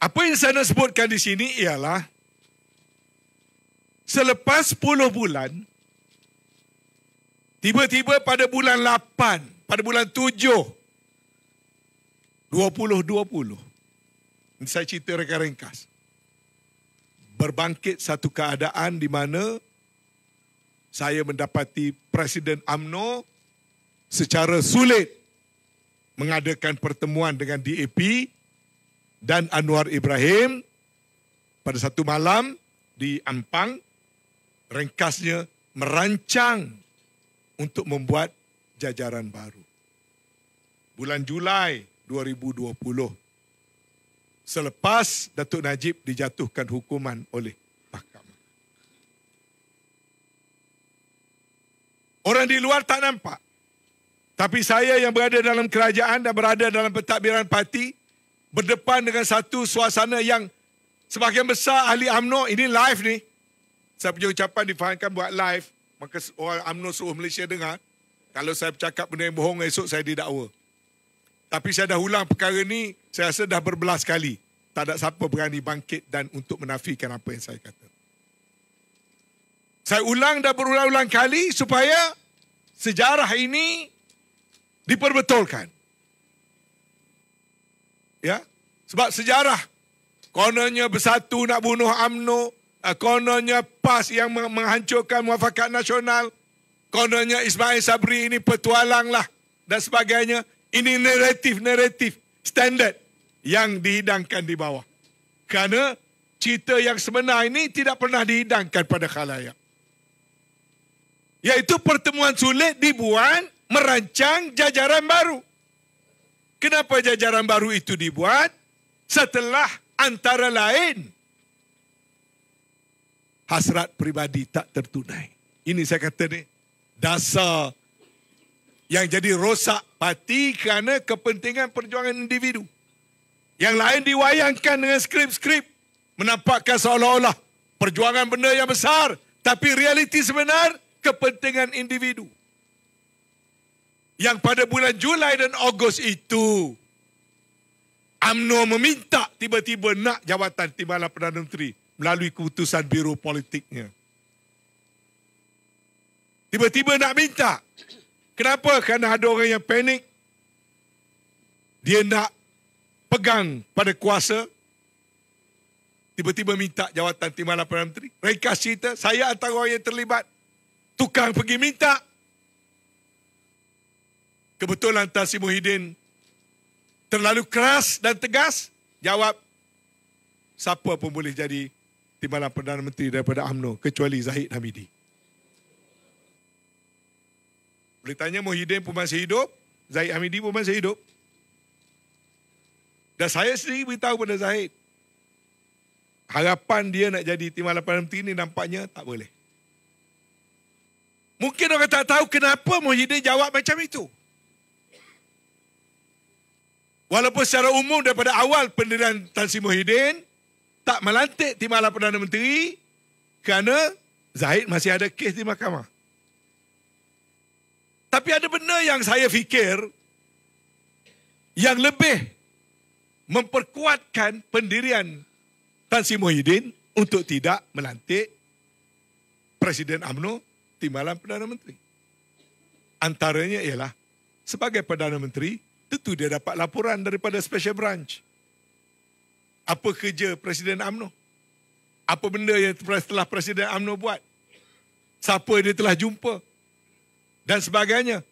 Apa yang saya nak sebutkan di sini ialah selepas 10 bulan tiba-tiba pada bulan 8, pada bulan 7 2020 saya cerita rekan ringkas berbangkit satu keadaan di mana saya mendapati Presiden AMNO secara sulit mengadakan pertemuan dengan DAP dan Anwar Ibrahim pada satu malam di Ampang ringkasnya merancang untuk membuat jajaran baru. Bulan Julai 2020 selepas Datuk Najib dijatuhkan hukuman oleh mahkamah. Orang di luar tak nampak. Tapi saya yang berada dalam kerajaan dan berada dalam pentadbiran parti berdepan dengan satu suasana yang sebahagian besar ahli Amno ini live ni. Saya punya ucapan difahamkan buat live. Maka orang Amno seluruh Malaysia dengar. Kalau saya bercakap benda yang bohong esok saya didakwa. Tapi saya dah ulang perkara ni, saya rasa dah berbelas kali. Tak ada siapa berani bangkit dan untuk menafikan apa yang saya kata. Saya ulang dah berulang-ulang kali supaya sejarah ini diperbetulkan. Ya. Sebab sejarah. Kononnya bersatu nak bunuh AMNO, eh, Kononnya PAS yang menghancurkan muafakat nasional. Kononnya Ismail Sabri ini petualang lah. Dan sebagainya. Ini naratif-naratif. Standard. Yang dihidangkan di bawah. Kerana cerita yang sebenar ini tidak pernah dihidangkan pada khalayak. Yaitu pertemuan sulit dibuat merancang jajaran baru. Kenapa jajaran baru itu dibuat? Setelah antara lain hasrat pribadi tak tertunai. Ini saya kata ni dasar yang jadi rosak parti kerana kepentingan perjuangan individu. Yang lain diwayangkan dengan skrip-skrip menampakkan seolah-olah perjuangan benda yang besar tapi realiti sebenar kepentingan individu yang pada bulan Julai dan Ogos itu AMNO meminta tiba-tiba nak jawatan Timbalan Perdana Menteri melalui keputusan biro politiknya. Tiba-tiba nak minta. Kenapa? Kerana ada orang yang panik. Dia nak pegang pada kuasa. Tiba-tiba minta jawatan Timbalan Perdana Menteri. Mereka cerita, saya antara orang yang terlibat. Tukang pergi minta. Kebetulan Tasi Muhyiddin terlalu keras dan tegas jawab siapa pun boleh jadi timbalan Perdana Menteri daripada AMNO kecuali Zahid Hamidi. Boleh tanya Muhyiddin pun masih hidup, Zahid Hamidi pun masih hidup. Dan saya sendiri beritahu pada Zahid, harapan dia nak jadi timbalan Perdana Menteri ni nampaknya tak boleh. Mungkin orang tak tahu kenapa Muhyiddin jawab macam itu. Walaupun secara umum daripada awal pendirian Tan Sri Muhyiddin tak melantik Timbalan Perdana Menteri kerana Zahid masih ada kes di mahkamah. Tapi ada benda yang saya fikir yang lebih memperkuatkan pendirian Tan Sri Muhyiddin untuk tidak melantik Presiden UMNO Timbalan Perdana Menteri. Antaranya ialah sebagai Perdana Menteri tentu dia dapat laporan daripada special branch. Apa kerja Presiden Amno? Apa benda yang telah Presiden Amno buat? Siapa dia telah jumpa? Dan sebagainya.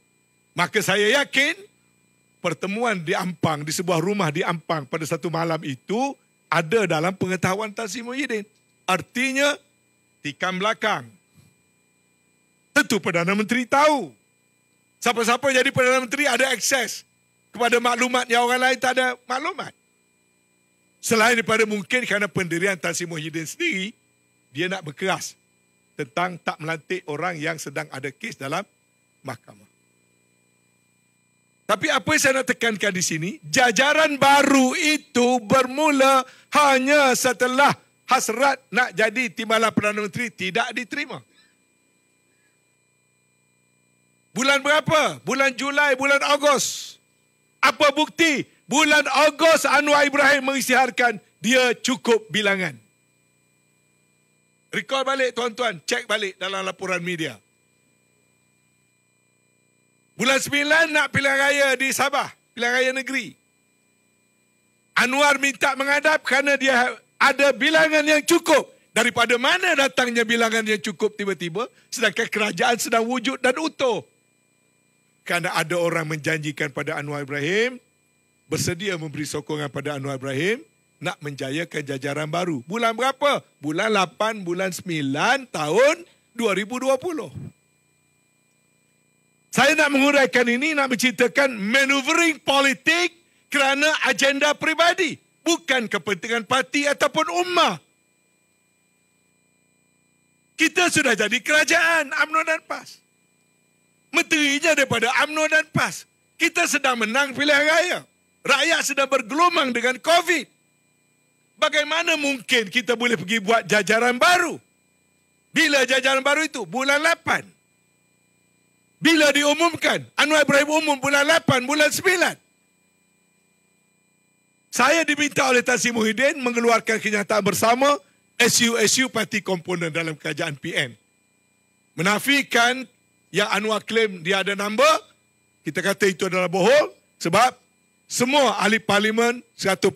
Maka saya yakin pertemuan di Ampang, di sebuah rumah di Ampang pada satu malam itu ada dalam pengetahuan Tansi Muhyiddin. Artinya, tikam belakang. Tentu Perdana Menteri tahu. Siapa-siapa jadi Perdana Menteri ada akses kepada maklumat yang orang lain tak ada maklumat. Selain daripada mungkin kerana pendirian Tan Sri Muhyiddin sendiri, dia nak berkeras tentang tak melantik orang yang sedang ada kes dalam mahkamah. Tapi apa yang saya nak tekankan di sini, jajaran baru itu bermula hanya setelah hasrat nak jadi timbalan Perdana Menteri tidak diterima. Bulan berapa? Bulan Julai, bulan Ogos. Apa bukti? Bulan Ogos Anwar Ibrahim mengisiharkan dia cukup bilangan. Recall balik tuan-tuan, cek balik dalam laporan media. Bulan 9 nak pilihan raya di Sabah, pilihan raya negeri. Anwar minta menghadap kerana dia ada bilangan yang cukup. Daripada mana datangnya bilangan yang cukup tiba-tiba sedangkan kerajaan sedang wujud dan utuh kerana ada orang menjanjikan pada Anwar Ibrahim bersedia memberi sokongan pada Anwar Ibrahim nak menjayakan jajaran baru. Bulan berapa? Bulan 8 bulan 9 tahun 2020. Saya nak menguraikan ini nak menceritakan maneuvering politik kerana agenda pribadi bukan kepentingan parti ataupun ummah. Kita sudah jadi kerajaan UMNO dan PAS menterinya daripada UMNO dan PAS. Kita sedang menang pilihan raya. Rakyat sedang bergelombang dengan COVID. Bagaimana mungkin kita boleh pergi buat jajaran baru? Bila jajaran baru itu? Bulan 8. Bila diumumkan? Anwar Ibrahim umum bulan 8, bulan 9. Saya diminta oleh Tan Sri Muhyiddin mengeluarkan kenyataan bersama SU-SU parti komponen dalam kerajaan PN. Menafikan yang Anwar claim dia ada number, kita kata itu adalah bohong sebab semua ahli parlimen 114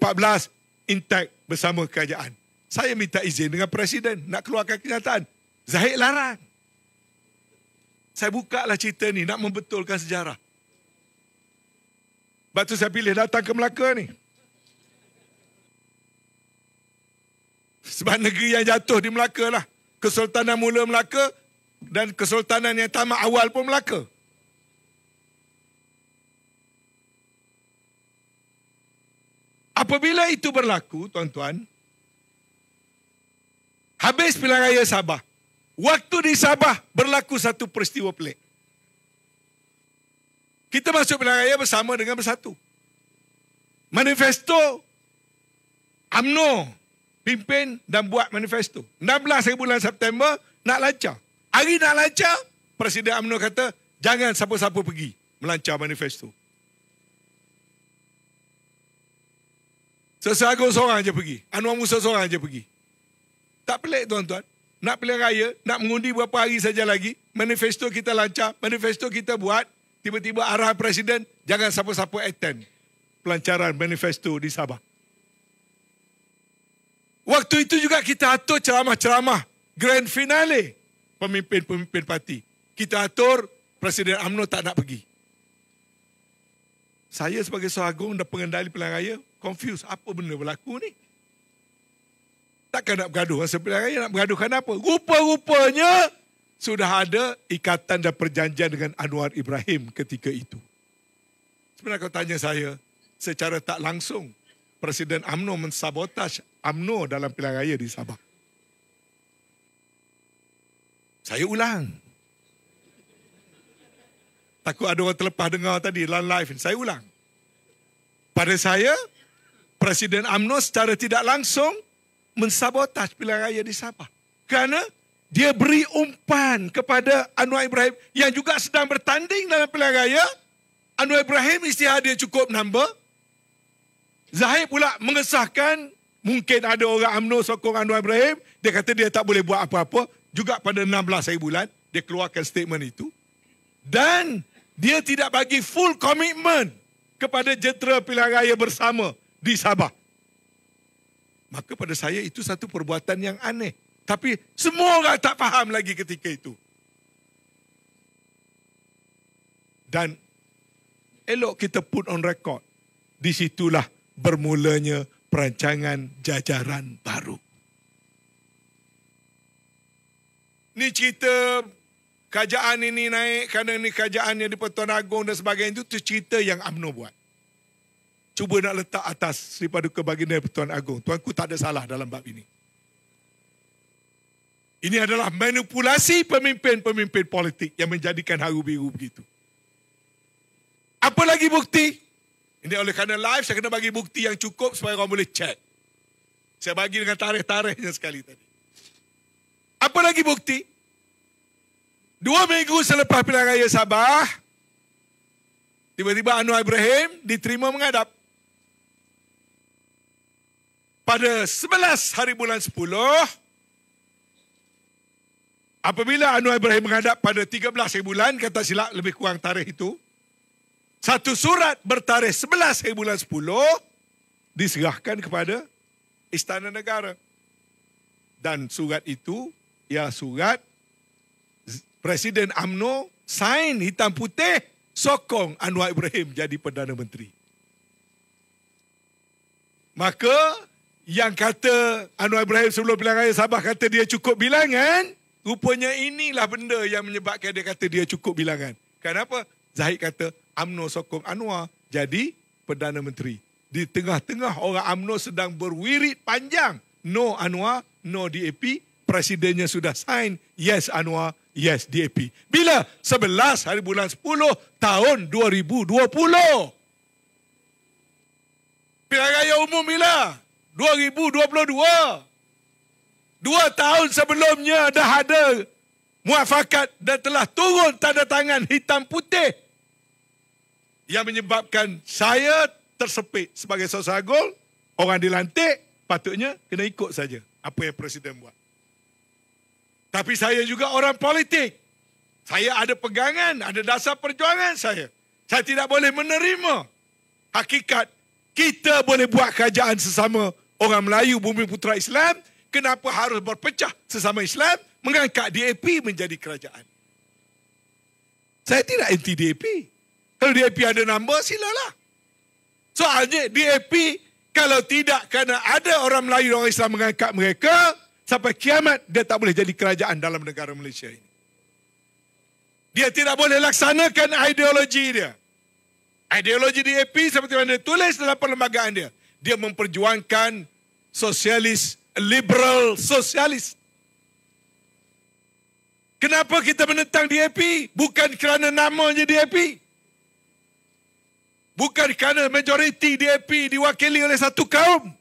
intact bersama kerajaan. Saya minta izin dengan presiden nak keluarkan kenyataan. Zahid larang. Saya buka lah cerita ni nak membetulkan sejarah. Sebab tu saya pilih datang ke Melaka ni. Sebab negeri yang jatuh di Melaka lah. Kesultanan mula Melaka, dan kesultanan yang tamat awal pun Melaka. Apabila itu berlaku, tuan-tuan, habis pilihan raya Sabah. Waktu di Sabah berlaku satu peristiwa pelik. Kita masuk pilihan raya bersama dengan bersatu. Manifesto UMNO pimpin dan buat manifesto. 16 bulan September nak lancar. Hari nak lancar, Presiden UMNO kata, jangan siapa-siapa pergi melancar manifesto. Sesagun seorang je pergi. Anwar Musa seorang je pergi. Tak pelik tuan-tuan. Nak pilihan raya, nak mengundi berapa hari saja lagi, manifesto kita lancar, manifesto kita buat, tiba-tiba arahan Presiden, jangan siapa-siapa attend pelancaran manifesto di Sabah. Waktu itu juga kita atur ceramah-ceramah grand finale pemimpin-pemimpin parti. Kita atur, Presiden UMNO tak nak pergi. Saya sebagai seorang dan pengendali pilihan raya, confused. Apa benda berlaku ni? Takkan nak bergaduh masa pilihan raya, nak bergaduh apa? Rupa-rupanya, sudah ada ikatan dan perjanjian dengan Anwar Ibrahim ketika itu. Sebenarnya kalau tanya saya, secara tak langsung, Presiden UMNO mensabotaj UMNO dalam pilihan raya di Sabah. Saya ulang. Takut ada orang terlepas dengar tadi dalam live. Saya ulang. Pada saya, Presiden UMNO secara tidak langsung mensabotaj pilihan raya di Sabah. Kerana dia beri umpan kepada Anwar Ibrahim yang juga sedang bertanding dalam pilihan raya. Anwar Ibrahim mesti dia cukup number. Zahid pula mengesahkan mungkin ada orang UMNO sokong Anwar Ibrahim. Dia kata dia tak boleh buat apa-apa juga pada 16 hari bulan dia keluarkan statement itu dan dia tidak bagi full commitment kepada jentera pilihan raya bersama di Sabah. Maka pada saya itu satu perbuatan yang aneh. Tapi semua orang tak faham lagi ketika itu. Dan elok kita put on record. Disitulah bermulanya perancangan jajaran baru. ni cerita kajian ini naik kerana ni kajian yang di Pertuan Agong dan sebagainya itu, itu cerita yang UMNO buat. Cuba nak letak atas Sri Paduka Baginda Pertuan Agong. Tuanku tak ada salah dalam bab ini. Ini adalah manipulasi pemimpin-pemimpin politik yang menjadikan haru biru begitu. Apa lagi bukti? Ini oleh kerana live, saya kena bagi bukti yang cukup supaya orang boleh check. Saya bagi dengan tarikh-tarikhnya sekali tadi. Apa lagi bukti? Dua minggu selepas pilihan raya Sabah, tiba-tiba Anwar Ibrahim diterima mengadap. Pada 11 hari bulan 10, apabila Anwar Ibrahim mengadap pada 13 hari bulan, kata silap lebih kurang tarikh itu, satu surat bertarikh 11 hari bulan 10 diserahkan kepada Istana Negara. Dan surat itu ya surat Presiden AMNO sign hitam putih sokong Anwar Ibrahim jadi Perdana Menteri. Maka yang kata Anwar Ibrahim sebelum pilihan raya Sabah kata dia cukup bilangan, rupanya inilah benda yang menyebabkan dia kata dia cukup bilangan. Kenapa? Zahid kata AMNO sokong Anwar jadi Perdana Menteri. Di tengah-tengah orang AMNO sedang berwirit panjang. No Anwar, no DAP, presidennya sudah sign. Yes Anwar, yes DAP. Bila? 11 hari bulan 10 tahun 2020. Pilihan raya umum bila? 2022. Dua tahun sebelumnya dah ada muafakat dan telah turun tanda tangan hitam putih. Yang menyebabkan saya tersepit sebagai sosagol. Orang dilantik patutnya kena ikut saja apa yang presiden buat. Tapi saya juga orang politik. Saya ada pegangan, ada dasar perjuangan saya. Saya tidak boleh menerima hakikat kita boleh buat kerajaan sesama orang Melayu, bumi putra Islam. Kenapa harus berpecah sesama Islam mengangkat DAP menjadi kerajaan? Saya tidak anti DAP. Kalau DAP ada nombor, silalah. Soalnya DAP kalau tidak kerana ada orang Melayu dan orang Islam mengangkat mereka, sampai kiamat dia tak boleh jadi kerajaan dalam negara Malaysia ini. Dia tidak boleh laksanakan ideologi dia. Ideologi DAP seperti mana dia tulis dalam perlembagaan dia. Dia memperjuangkan sosialis, liberal sosialis. Kenapa kita menentang DAP? Bukan kerana namanya DAP. Bukan kerana majoriti DAP diwakili oleh satu kaum.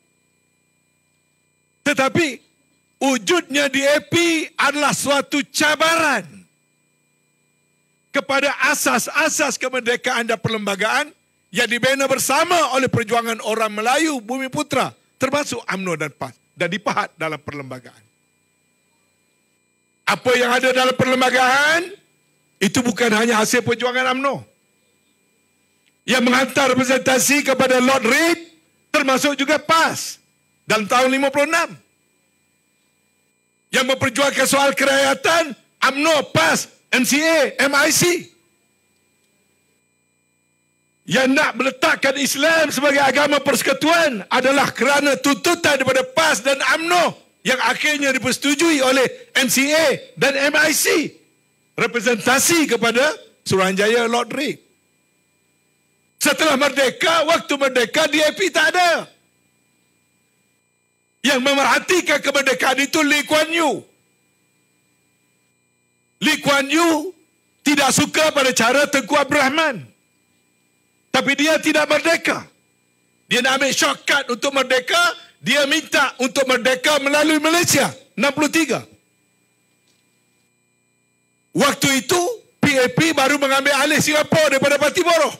Tetapi wujudnya di EPI adalah suatu cabaran kepada asas-asas kemerdekaan dan perlembagaan yang dibina bersama oleh perjuangan orang Melayu Bumi Putra termasuk UMNO dan PAS dan dipahat dalam perlembagaan. Apa yang ada dalam perlembagaan itu bukan hanya hasil perjuangan UMNO. Yang menghantar representasi kepada Lord Reid termasuk juga PAS dalam tahun 56 yang memperjuangkan soal kerakyatan UMNO, PAS, MCA, MIC yang nak meletakkan Islam sebagai agama persekutuan adalah kerana tuntutan daripada PAS dan UMNO yang akhirnya dipersetujui oleh MCA dan MIC representasi kepada Suranjaya Lord Rick. Setelah merdeka, waktu merdeka DAP tak ada. Yang memerhatikan kemerdekaan itu Lee Kuan Yew. Lee Kuan Yew tidak suka pada cara Tengku Abrahman. Tapi dia tidak merdeka. Dia nak ambil shortcut untuk merdeka. Dia minta untuk merdeka melalui Malaysia. 63. Waktu itu PAP baru mengambil alih Singapura daripada Parti Boroh.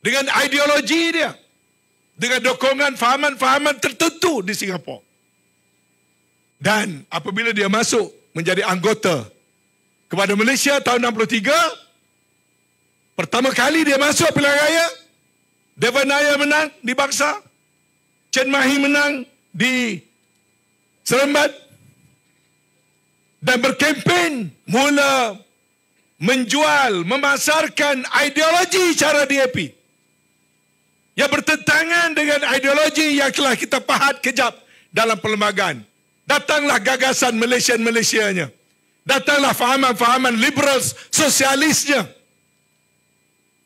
Dengan ideologi dia dengan dokongan fahaman-fahaman tertentu di Singapura. Dan apabila dia masuk menjadi anggota kepada Malaysia tahun 63, pertama kali dia masuk pilihan raya, Devanaya menang di bangsa, Chen Mahi menang di Seremban dan berkempen mula menjual, memasarkan ideologi cara DAP yang bertentangan dengan ideologi yang telah kita pahat kejap dalam perlembagaan. Datanglah gagasan Malaysian-Malaysianya. Datanglah fahaman-fahaman liberals, sosialisnya.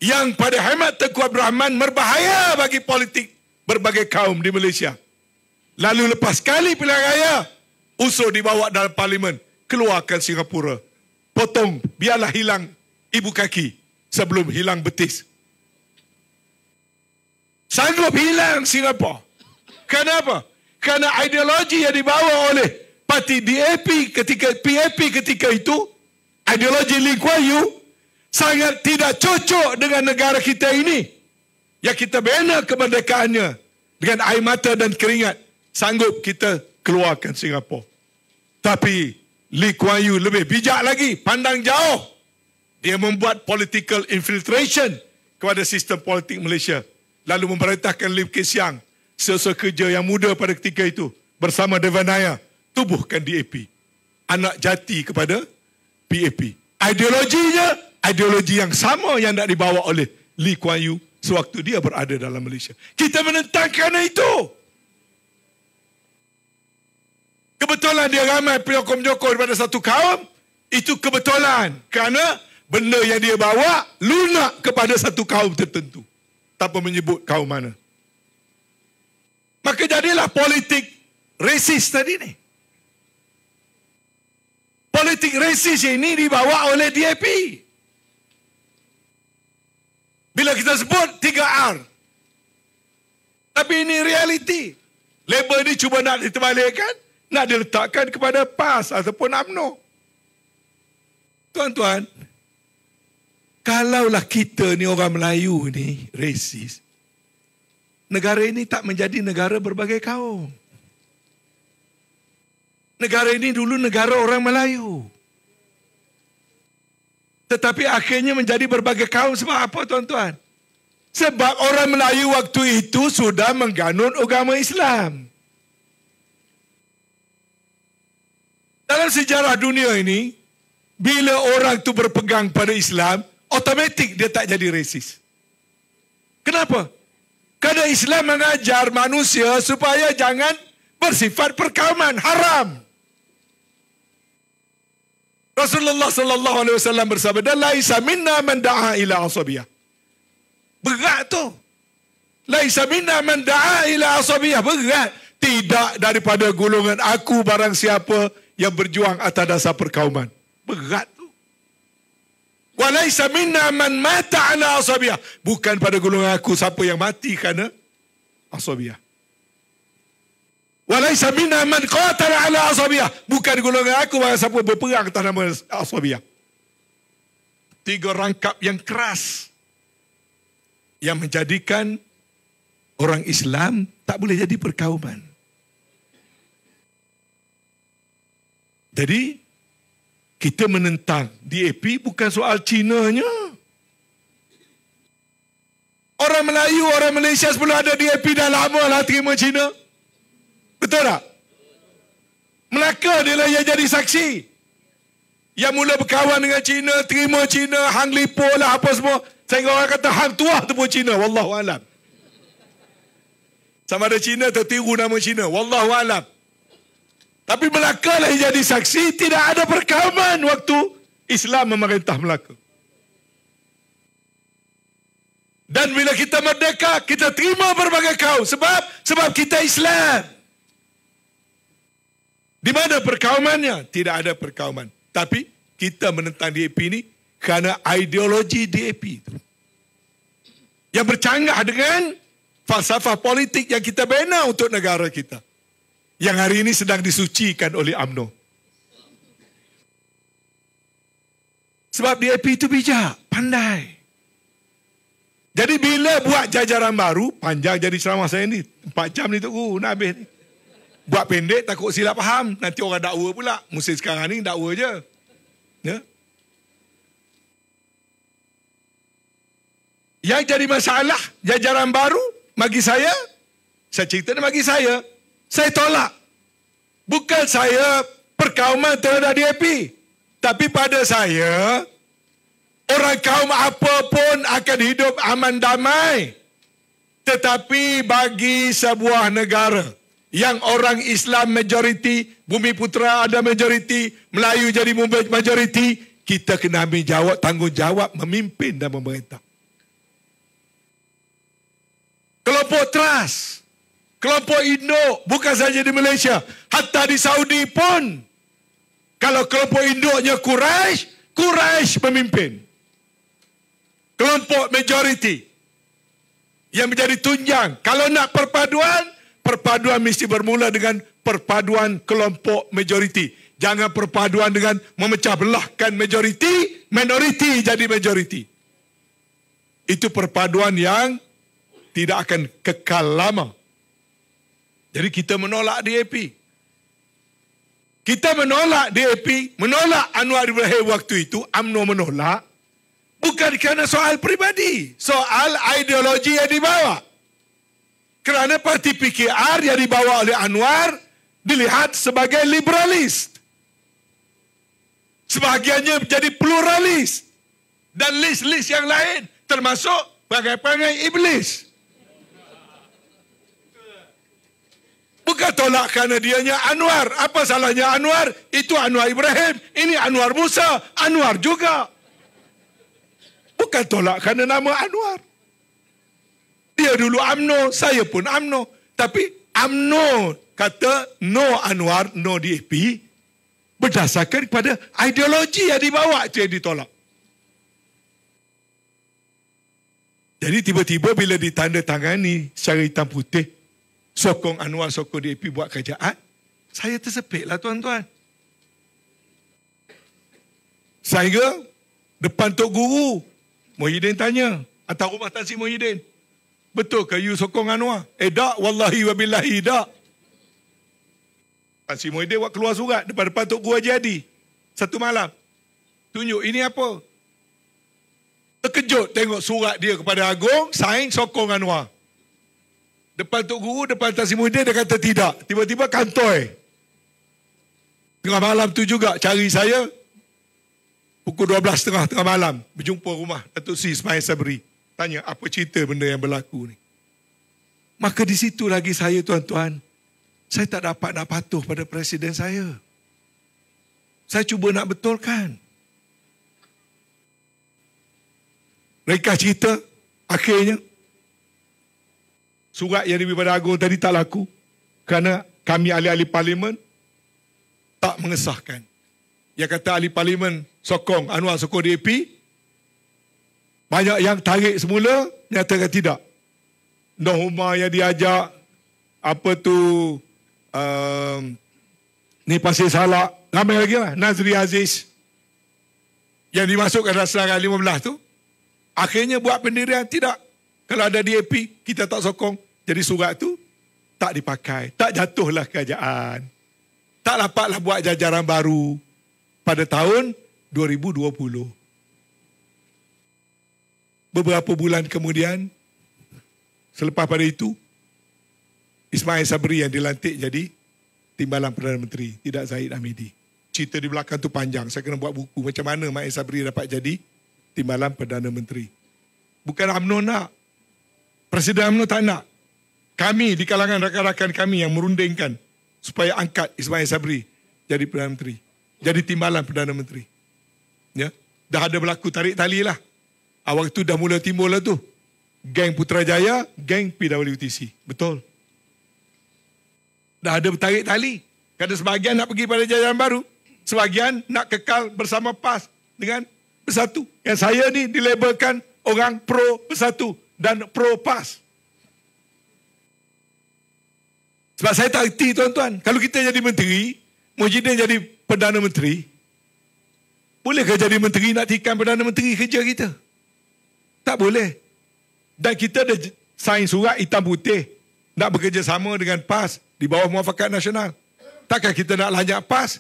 Yang pada hemat Tengku Abdul Rahman berbahaya bagi politik berbagai kaum di Malaysia. Lalu lepas kali pilihan raya, usul dibawa dalam parlimen. Keluarkan Singapura. Potong, biarlah hilang ibu kaki sebelum hilang betis sanggup hilang Singapura. Kenapa? Karena ideologi yang dibawa oleh parti DAP ketika PAP ketika itu, ideologi Lee Kuan Yew, sangat tidak cocok dengan negara kita ini. Yang kita bina kemerdekaannya dengan air mata dan keringat, sanggup kita keluarkan Singapura. Tapi Lee Kuan Yew lebih bijak lagi, pandang jauh. Dia membuat political infiltration kepada sistem politik Malaysia lalu memerintahkan Lim Kee Siang, sesuatu kerja yang muda pada ketika itu, bersama Devanaya, tubuhkan DAP. Anak jati kepada PAP. Ideologinya, ideologi yang sama yang nak dibawa oleh Lee Kuan Yew sewaktu dia berada dalam Malaysia. Kita menentang kerana itu. Kebetulan dia ramai penyokong-penyokong daripada satu kaum. Itu kebetulan. Kerana benda yang dia bawa lunak kepada satu kaum tertentu tanpa menyebut kaum mana. Maka jadilah politik resis tadi ni. Politik resis ini dibawa oleh DAP. Bila kita sebut 3R. Tapi ini realiti. Label ini cuba nak diterbalikkan, nak diletakkan kepada PAS ataupun UMNO. Tuan-tuan, Kalaulah kita ni orang Melayu ni racist, Negara ini tak menjadi negara berbagai kaum. Negara ini dulu negara orang Melayu. Tetapi akhirnya menjadi berbagai kaum sebab apa tuan-tuan? Sebab orang Melayu waktu itu sudah mengganun agama Islam. Dalam sejarah dunia ini, bila orang itu berpegang pada Islam, Automatik dia tak jadi resis. Kenapa? Kerana Islam mengajar manusia supaya jangan bersifat perkaman, haram. Rasulullah sallallahu alaihi wasallam bersabda, "Laisa minna man da'a ila asabiyah." Berat tu. "Laisa minna man da'a ila asabiyah." Berat. Tidak daripada golongan aku barang siapa yang berjuang atas dasar perkauman. Berat. Walaysa minna man mata ala asabiyah. Bukan pada golongan aku siapa yang mati kerana eh? asabiyah. Walaysa minna man qatala ala asabiyah. Bukan golongan aku bagi siapa berperang atas nama asabiyah. Tiga rangkap yang keras yang menjadikan orang Islam tak boleh jadi perkauman. Jadi kita menentang DAP bukan soal Cina nya. Orang Melayu, orang Malaysia sebelum ada DAP dah lama lah terima Cina. Betul tak? Melaka adalah yang jadi saksi. Yang mula berkawan dengan Cina, terima Cina, Hang Lipo lah apa semua. Sehingga orang kata Hang Tuah tu pun Cina. Wallahu alam. Sama ada Cina tertiru nama Cina. Wallahu alam. Tapi Melaka lah yang jadi saksi. Tidak ada perkaman waktu Islam memerintah Melaka. Dan bila kita merdeka, kita terima berbagai kau Sebab? Sebab kita Islam. Di mana perkaumannya? Tidak ada perkauman. Tapi kita menentang DAP ini kerana ideologi DAP itu. Yang bercanggah dengan falsafah politik yang kita bina untuk negara kita yang hari ini sedang disucikan oleh UMNO. Sebab DAP itu bijak, pandai. Jadi bila buat jajaran baru, panjang jadi ceramah saya ini Empat jam ni tunggu, nak habis ni. Buat pendek takut silap faham. Nanti orang dakwa pula. Musim sekarang ni dakwa je. Ya? Yang jadi masalah jajaran baru bagi saya, saya cerita ni bagi saya, saya tolak. Bukan saya perkauman terhadap DAP. Tapi pada saya, orang kaum apapun akan hidup aman damai. Tetapi bagi sebuah negara yang orang Islam majoriti, bumi Putra ada majoriti, Melayu jadi majoriti, kita kena ambil jawab, tanggungjawab memimpin dan memerintah. Kelompok trust kelompok Indo bukan saja di Malaysia hatta di Saudi pun kalau kelompok induknya Quraisy Quraisy memimpin kelompok majoriti yang menjadi tunjang kalau nak perpaduan perpaduan mesti bermula dengan perpaduan kelompok majoriti jangan perpaduan dengan memecah belahkan majoriti minoriti jadi majoriti itu perpaduan yang tidak akan kekal lama. Jadi kita menolak DAP. Kita menolak DAP, menolak Anwar Ibrahim waktu itu, UMNO menolak. Bukan kerana soal pribadi, soal ideologi yang dibawa. Kerana parti PKR yang dibawa oleh Anwar dilihat sebagai liberalis. Sebahagiannya menjadi pluralis. Dan list-list yang lain termasuk bagai-bagai iblis. Bukan tolak kerana dianya Anwar. Apa salahnya Anwar? Itu Anwar Ibrahim. Ini Anwar Musa. Anwar juga. Bukan tolak kerana nama Anwar. Dia dulu AMNO saya pun AMNO Tapi AMNO kata no Anwar, no DAP. Berdasarkan kepada ideologi yang dibawa itu yang ditolak. Jadi tiba-tiba bila ditandatangani secara hitam putih, sokong Anwar, sokong DAP buat kerjaan, saya lah tuan-tuan. Saya depan Tok Guru, Mohidin tanya, atau rumah Tansi Mohidin, betul ke you sokong Anwar? Eh tak, wallahi wa billahi tak. Tansi Muhyiddin buat keluar surat depan-depan Tok Guru jadi Satu malam, tunjuk ini apa? Terkejut tengok surat dia kepada Agong, sign sokong Anwar. Depan Tok Guru, depan Tan Sri Muhyiddin, dia kata tidak. Tiba-tiba kantoi. Tengah malam tu juga cari saya. Pukul 12.30 tengah malam. Berjumpa rumah Datuk Sri Ismail Sabri. Tanya apa cerita benda yang berlaku ni. Maka di situ lagi saya tuan-tuan. Saya tak dapat nak patuh pada presiden saya. Saya cuba nak betulkan. Mereka cerita akhirnya surat yang diberi pada agung tadi tak laku kerana kami ahli-ahli parlimen tak mengesahkan. Yang kata ahli parlimen sokong Anwar sokong DAP banyak yang tarik semula nyatakan tidak. Noh Umar yang diajak apa tu um, ni pasir salak ramai lagi lah Nazri Aziz yang dimasukkan dalam serangan 15 tu akhirnya buat pendirian tidak kalau ada DAP kita tak sokong jadi surat tu tak dipakai. Tak jatuhlah kerajaan. Tak dapatlah buat jajaran baru pada tahun 2020. Beberapa bulan kemudian, selepas pada itu, Ismail Sabri yang dilantik jadi Timbalan Perdana Menteri, tidak Zahid Hamidi. Cerita di belakang tu panjang. Saya kena buat buku macam mana Ismail Sabri dapat jadi Timbalan Perdana Menteri. Bukan UMNO nak. Presiden UMNO tak nak kami di kalangan rakan-rakan kami yang merundingkan supaya angkat Ismail Sabri jadi Perdana Menteri. Jadi timbalan Perdana Menteri. Ya? Dah ada berlaku tarik tali lah. Awal itu dah mula timbul lah tu. Geng Putrajaya, geng PWTC. Betul. Dah ada tarik tali. Kadang sebagian nak pergi pada jajaran baru. sebagian nak kekal bersama PAS dengan bersatu. Yang saya ni dilabelkan orang pro bersatu dan pro PAS. Sebab saya tak erti tuan-tuan. Kalau kita jadi menteri, Mujidin jadi Perdana Menteri, bolehkah jadi menteri nak tikan Perdana Menteri kerja kita? Tak boleh. Dan kita ada sign surat hitam putih nak bekerjasama dengan PAS di bawah muafakat nasional. Takkan kita nak lanjak PAS?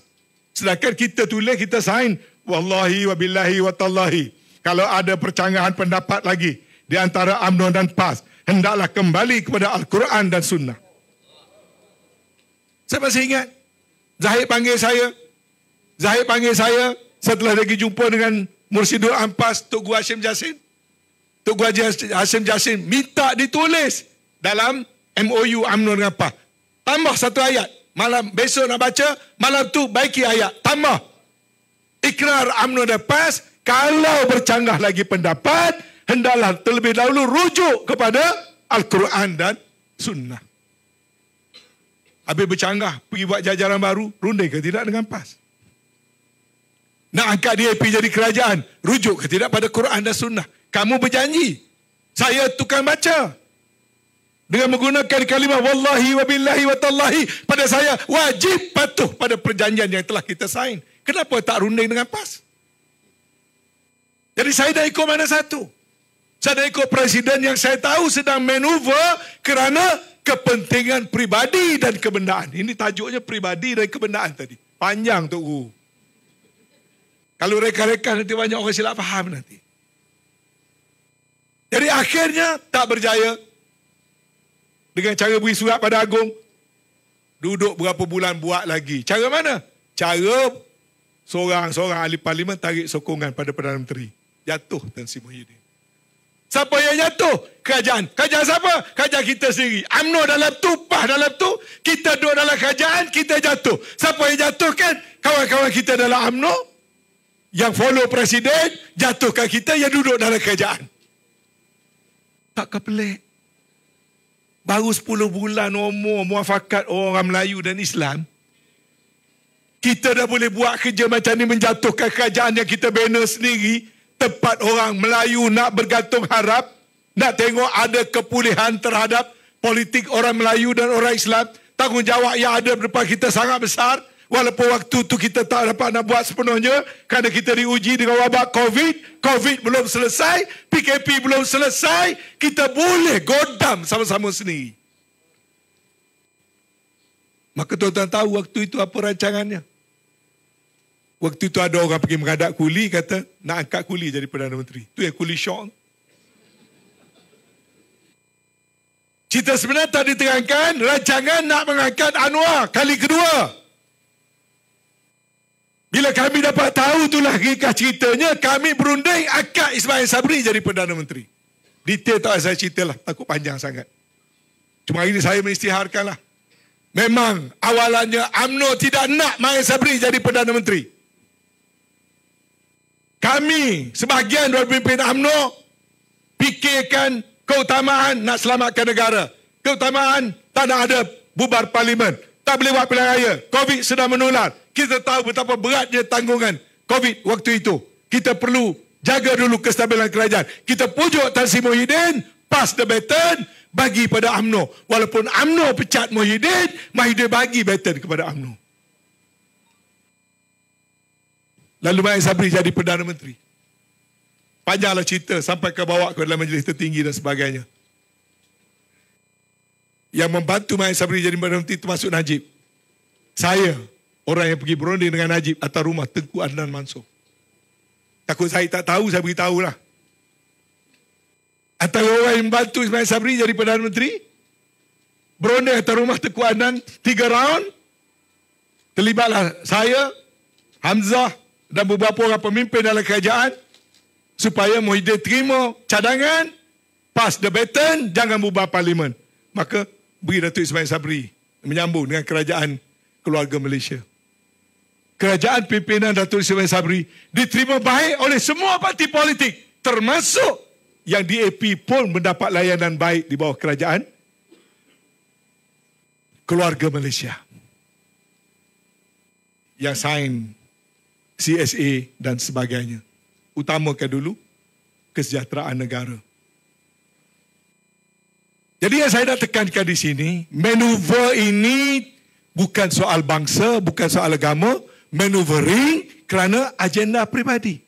Sedangkan kita tulis, kita sign. Wallahi wa billahi wa tallahi. Kalau ada percanggahan pendapat lagi di antara UMNO dan PAS, hendaklah kembali kepada Al-Quran dan Sunnah. Saya masih ingat. Zahid panggil saya. Zahid panggil saya. Setelah lagi jumpa dengan Mursidul Ampas, Tok Gua Hashim Jasin. Tok Gua Hashim Jasin minta ditulis dalam MOU UMNO dengan PAH. Tambah satu ayat. Malam besok nak baca, malam tu baiki ayat. Tambah. Ikrar UMNO dan PAS, kalau bercanggah lagi pendapat, hendaklah terlebih dahulu rujuk kepada Al-Quran dan Sunnah. Habis bercanggah pergi buat jajaran baru, runding ke tidak dengan PAS? Nak angkat DAP jadi kerajaan, rujuk ke tidak pada Quran dan Sunnah? Kamu berjanji. Saya tukar baca. Dengan menggunakan kalimah wallahi wa billahi wa tallahi pada saya wajib patuh pada perjanjian yang telah kita sign. Kenapa tak runding dengan PAS? Jadi saya dah ikut mana satu? Saya dah ikut presiden yang saya tahu sedang manuver kerana kepentingan pribadi dan kebendaan. Ini tajuknya pribadi dan kebendaan tadi. Panjang tu. Kalau reka-reka nanti banyak orang silap faham nanti. Jadi akhirnya tak berjaya. Dengan cara beri surat pada Agung. Duduk berapa bulan buat lagi. Cara mana? Cara seorang-seorang ahli parlimen tarik sokongan pada Perdana Menteri. Jatuh Tan Sri Muhyiddin. Siapa yang jatuh? Kerajaan. Kerajaan siapa? Kerajaan kita sendiri. UMNO dalam tu, PAH dalam tu. Kita duduk dalam kerajaan, kita jatuh. Siapa yang jatuhkan? Kawan-kawan kita dalam UMNO. Yang follow presiden, jatuhkan kita yang duduk dalam kerajaan. Tak kepelik. Baru 10 bulan umur muafakat orang Melayu dan Islam. Kita dah boleh buat kerja macam ni menjatuhkan kerajaan yang kita bina sendiri tempat orang Melayu nak bergantung harap, nak tengok ada kepulihan terhadap politik orang Melayu dan orang Islam. Tanggungjawab yang ada depan kita sangat besar. Walaupun waktu tu kita tak dapat nak buat sepenuhnya kerana kita diuji dengan wabak COVID. COVID belum selesai, PKP belum selesai. Kita boleh godam sama-sama sendiri. Maka tuan-tuan tahu waktu itu apa rancangannya. Waktu tu ada orang pergi mengadap kuli, kata nak angkat kuli jadi Perdana Menteri. Tu yang kuli syok. Cita sebenarnya tak diterangkan, rancangan nak mengangkat Anwar kali kedua. Bila kami dapat tahu itulah ringkas ceritanya, kami berunding akad Ismail Sabri jadi Perdana Menteri. Detail tak saya ceritalah, takut panjang sangat. Cuma ini saya mengistiharkanlah. Memang awalannya UMNO tidak nak Ismail Sabri jadi Perdana Menteri kami sebahagian daripada pimpin UMNO fikirkan keutamaan nak selamatkan negara. Keutamaan tak nak ada bubar parlimen. Tak boleh buat pilihan raya. Covid sedang menular. Kita tahu betapa beratnya tanggungan Covid waktu itu. Kita perlu jaga dulu kestabilan kerajaan. Kita pujuk Tan Sri Muhyiddin, pass the baton bagi pada UMNO. Walaupun UMNO pecat Muhyiddin, Muhyiddin bagi baton kepada UMNO. Lalu Mayang Sabri jadi Perdana Menteri. Panjanglah cerita sampai ke bawah ke dalam majlis tertinggi dan sebagainya. Yang membantu Mayang Sabri jadi Perdana Menteri termasuk Najib. Saya, orang yang pergi berunding dengan Najib atas rumah Tengku Adnan Mansur. Takut saya tak tahu, saya beritahu lah. Atau orang yang membantu Ismail Sabri jadi Perdana Menteri, berunding atas rumah Tengku Adnan, tiga round, terlibatlah saya, Hamzah, dan beberapa orang pemimpin dalam kerajaan supaya Muhyiddin terima cadangan pas the baton jangan bubar parlimen maka beri Datuk Ismail Sabri menyambung dengan kerajaan keluarga Malaysia kerajaan pimpinan Datuk Ismail Sabri diterima baik oleh semua parti politik termasuk yang DAP pun mendapat layanan baik di bawah kerajaan keluarga Malaysia yang sign CSA dan sebagainya. Utamakan dulu kesejahteraan negara. Jadi yang saya nak tekankan di sini, manuver ini bukan soal bangsa, bukan soal agama, manuvering kerana agenda pribadi.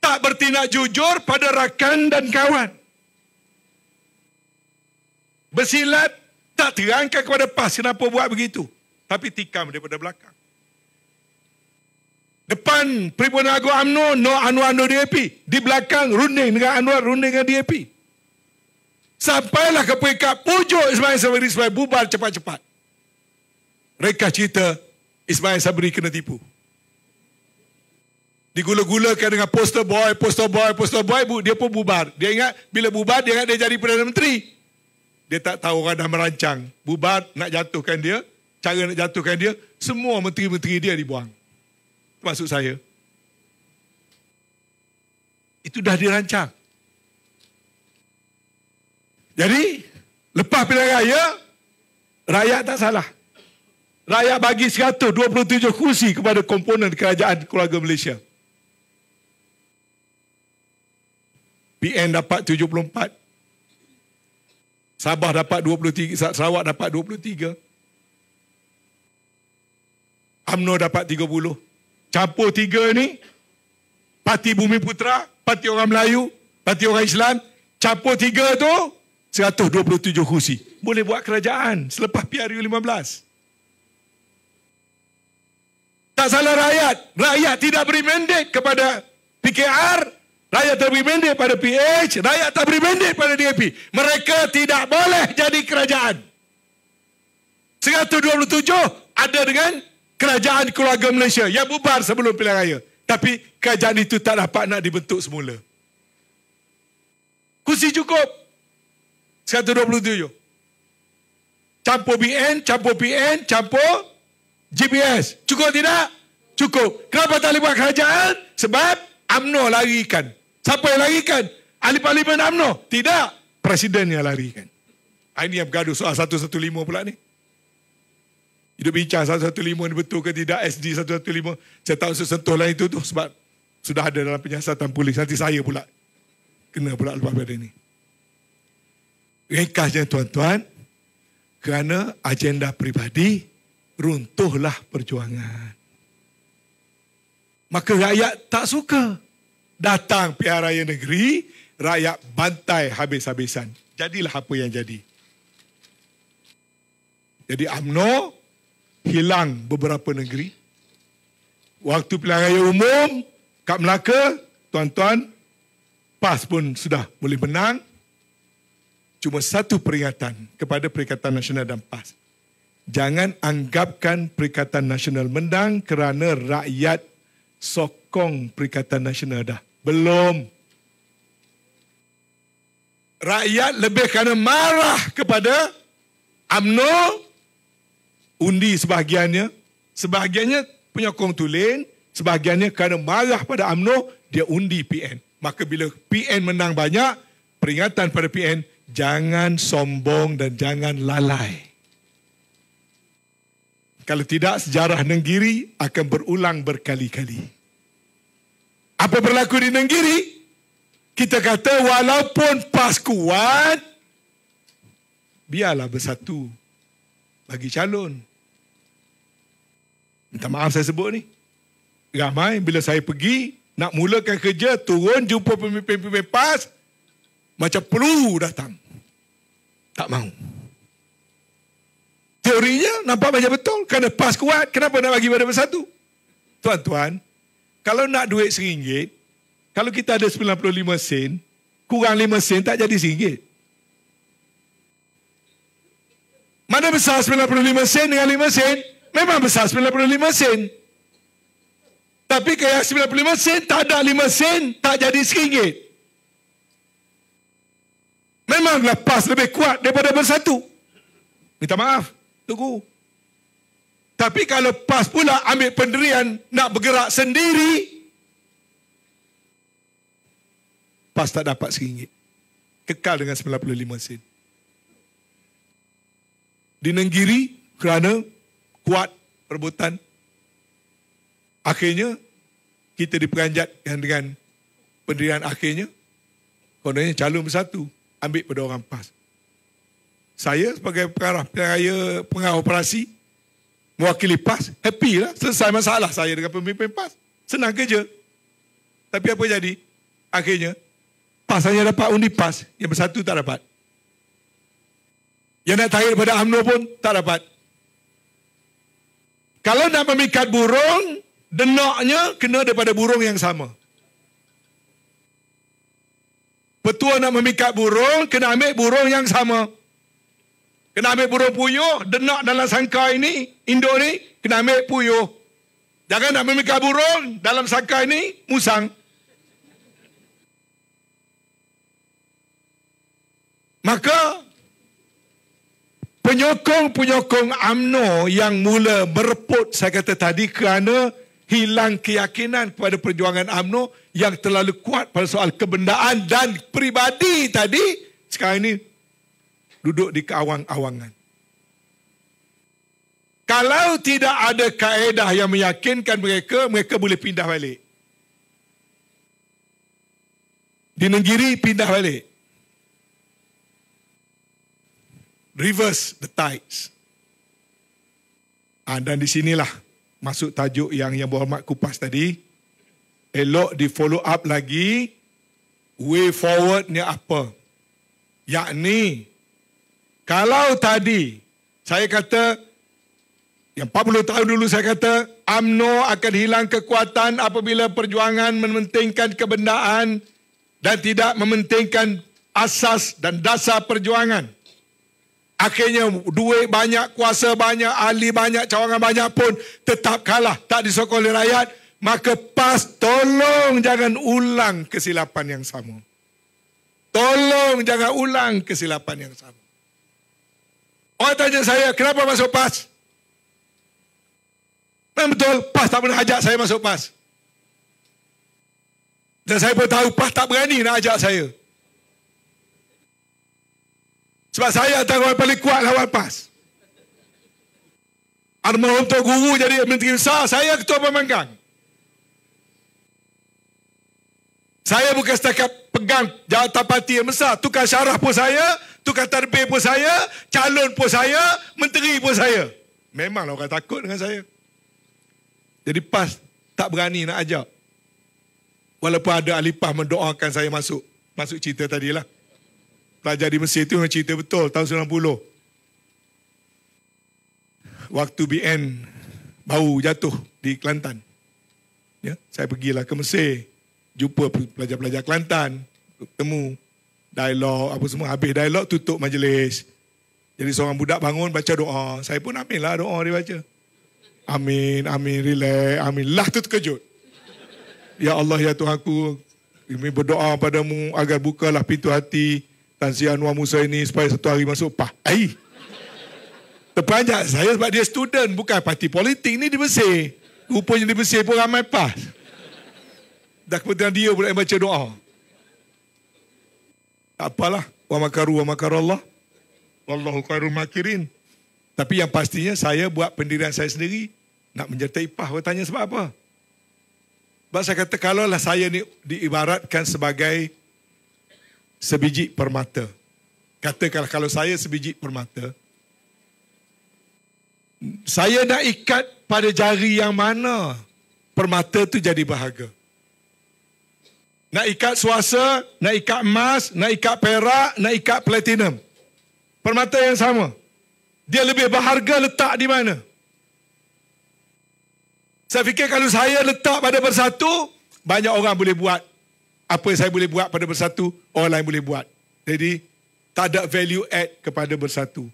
Tak bertindak jujur pada rakan dan kawan. Bersilat tak terangkan kepada PAS kenapa buat begitu. Tapi tikam daripada belakang. Depan Peribuan Agu UMNO, no Anwar, no DAP. Di belakang runding dengan Anwar, runding dengan DAP. Sampailah ke peringkat pujuk Ismail Sabri supaya bubar cepat-cepat. Reka cerita Ismail Sabri kena tipu. Digula-gulakan dengan poster boy, poster boy, poster boy, bu, dia pun bubar. Dia ingat bila bubar, dia ingat dia jadi Perdana Menteri. Dia tak tahu orang dah merancang. Bubar, nak jatuhkan dia, cara nak jatuhkan dia, semua menteri-menteri dia dibuang maksud saya. Itu dah dirancang. Jadi, lepas pilihan raya, rakyat tak salah. Rakyat bagi 127 kursi kepada komponen kerajaan keluarga Malaysia. PN dapat 74. Sabah dapat 23, Sarawak dapat 23. UMNO dapat campur tiga ni, parti Bumi Putra, parti orang Melayu, parti orang Islam, campur tiga tu, 127 kursi. Boleh buat kerajaan selepas PRU 15. Tak salah rakyat. Rakyat tidak beri mandat kepada PKR. Rakyat tak beri mandat pada PH. Rakyat tak beri mandat pada DAP. Mereka tidak boleh jadi kerajaan. 127 ada dengan kerajaan keluarga Malaysia yang bubar sebelum pilihan raya. Tapi kerajaan itu tak dapat nak dibentuk semula. Kursi cukup. 127. Campur BN, campur PN, campur GPS. Cukup tidak? Cukup. Kenapa tak boleh buat kerajaan? Sebab UMNO larikan. Siapa yang larikan? Ahli parlimen UMNO? Tidak. Presiden yang larikan. Ah, ini yang bergaduh soal 115 pula ni duduk bincang 115 ni betul ke tidak SD 115 saya tahu usah sentuh lain itu tu sebab sudah ada dalam penyiasatan polis nanti saya pula kena pula lepas pada ni ringkasnya tuan-tuan kerana agenda peribadi runtuhlah perjuangan maka rakyat tak suka datang pihak raya negeri rakyat bantai habis-habisan jadilah apa yang jadi jadi UMNO hilang beberapa negeri. Waktu pilihan raya umum kat Melaka, tuan-tuan, PAS pun sudah boleh menang. Cuma satu peringatan kepada Perikatan Nasional dan PAS. Jangan anggapkan Perikatan Nasional menang kerana rakyat sokong Perikatan Nasional dah. Belum. Rakyat lebih kerana marah kepada UMNO undi sebahagiannya, sebahagiannya penyokong Tulen, sebahagiannya kerana marah pada amno dia undi PN. Maka bila PN menang banyak, peringatan pada PN, jangan sombong dan jangan lalai. Kalau tidak, sejarah Nenggiri akan berulang berkali-kali. Apa berlaku di Nenggiri? Kita kata walaupun PAS kuat, biarlah bersatu bagi calon. Minta maaf saya sebut ni. Ramai bila saya pergi, nak mulakan kerja, turun jumpa pemimpin-pemimpin PAS, macam perlu datang. Tak mahu Teorinya nampak macam betul. Kerana PAS kuat, kenapa nak bagi pada bersatu? Tuan-tuan, kalau nak duit seringgit, kalau kita ada 95 sen, kurang 5 sen tak jadi seringgit. Mana besar 95 sen dengan 5 sen? 5 sen. Memang besar 95 sen. Tapi kaya 95 sen, tak ada 5 sen, tak jadi RM1. Memang lepas lebih kuat daripada bersatu. Minta maaf, tunggu. Tapi kalau pas pula ambil pendirian nak bergerak sendiri, pas tak dapat rm Kekal dengan 95 sen. Di negeri kerana kuat perebutan. Akhirnya, kita diperanjatkan dengan pendirian akhirnya. Kononnya calon bersatu, ambil pada orang PAS. Saya sebagai pengarah, pengarah, pengarah operasi, mewakili PAS, happy lah. Selesai masalah saya dengan pemimpin PAS. Senang kerja. Tapi apa jadi? Akhirnya, PAS hanya dapat undi PAS. Yang bersatu tak dapat. Yang nak tarik daripada UMNO pun tak dapat. Kalau nak memikat burung, denoknya kena daripada burung yang sama. Petua nak memikat burung, kena ambil burung yang sama. Kena ambil burung puyuh, denok dalam sangka ini, induk ini, kena ambil puyuh. Jangan nak memikat burung, dalam sangka ini, musang. Maka penyokong-penyokong AMNO yang mula berput saya kata tadi kerana hilang keyakinan kepada perjuangan AMNO yang terlalu kuat pada soal kebendaan dan peribadi tadi sekarang ini duduk di keawang-awangan. Kalau tidak ada kaedah yang meyakinkan mereka, mereka boleh pindah balik. Di negeri pindah balik. reverse the tides. Ha, dan di sinilah masuk tajuk yang yang berhormat kupas tadi. Elok di follow up lagi way forward ni apa? Yakni kalau tadi saya kata yang 40 tahun dulu saya kata UMNO akan hilang kekuatan apabila perjuangan mementingkan kebendaan dan tidak mementingkan asas dan dasar perjuangan. Akhirnya duit banyak, kuasa banyak, ahli banyak, cawangan banyak pun tetap kalah. Tak disokong oleh rakyat. Maka pas tolong jangan ulang kesilapan yang sama. Tolong jangan ulang kesilapan yang sama. Orang tanya saya, kenapa masuk PAS? Memang betul, PAS tak pernah ajak saya masuk PAS. Dan saya pun tahu PAS tak berani nak ajak saya. Sebab saya tak orang paling kuat lawan PAS. Almarhum untuk Guru jadi Menteri Besar, saya Ketua Pemanggang. Saya bukan setakat pegang jawatan parti yang besar. Tukar syarah pun saya, tukar tadbir pun saya, calon pun saya, menteri pun saya. Memanglah orang takut dengan saya. Jadi PAS tak berani nak ajak. Walaupun ada alipah mendoakan saya masuk. Masuk cerita tadilah pelajar di Mesir itu memang cerita betul tahun 90. Waktu BN bau jatuh di Kelantan. Ya, saya pergilah ke Mesir, jumpa pelajar-pelajar Kelantan, temu dialog apa semua habis dialog tutup majlis. Jadi seorang budak bangun baca doa. Saya pun lah doa dia baca. Amin, amin, relax, amin. Lah tu terkejut. Ya Allah, ya Tuhan aku ini berdoa padamu agar bukalah pintu hati Tan Sri Anwar Musa ini supaya satu hari masuk PAI. Terperanjat saya sebab dia student, bukan parti politik. Ini di Mesir. Rupanya di Mesir pun ramai PAS. Dah kebetulan dia pula yang baca doa. Tak apalah. Wa makaru wa makaru Allah. Wallahu khairul makirin. Tapi yang pastinya saya buat pendirian saya sendiri nak menyertai PAS. Saya tanya sebab apa? Sebab saya kata kalau lah saya ni diibaratkan sebagai sebiji permata. Katakanlah kalau saya sebiji permata, saya nak ikat pada jari yang mana permata tu jadi berharga. Nak ikat suasa, nak ikat emas, nak ikat perak, nak ikat platinum. Permata yang sama. Dia lebih berharga letak di mana? Saya fikir kalau saya letak pada bersatu, banyak orang boleh buat apa yang saya boleh buat pada bersatu, orang lain boleh buat. Jadi, tak ada value add kepada bersatu.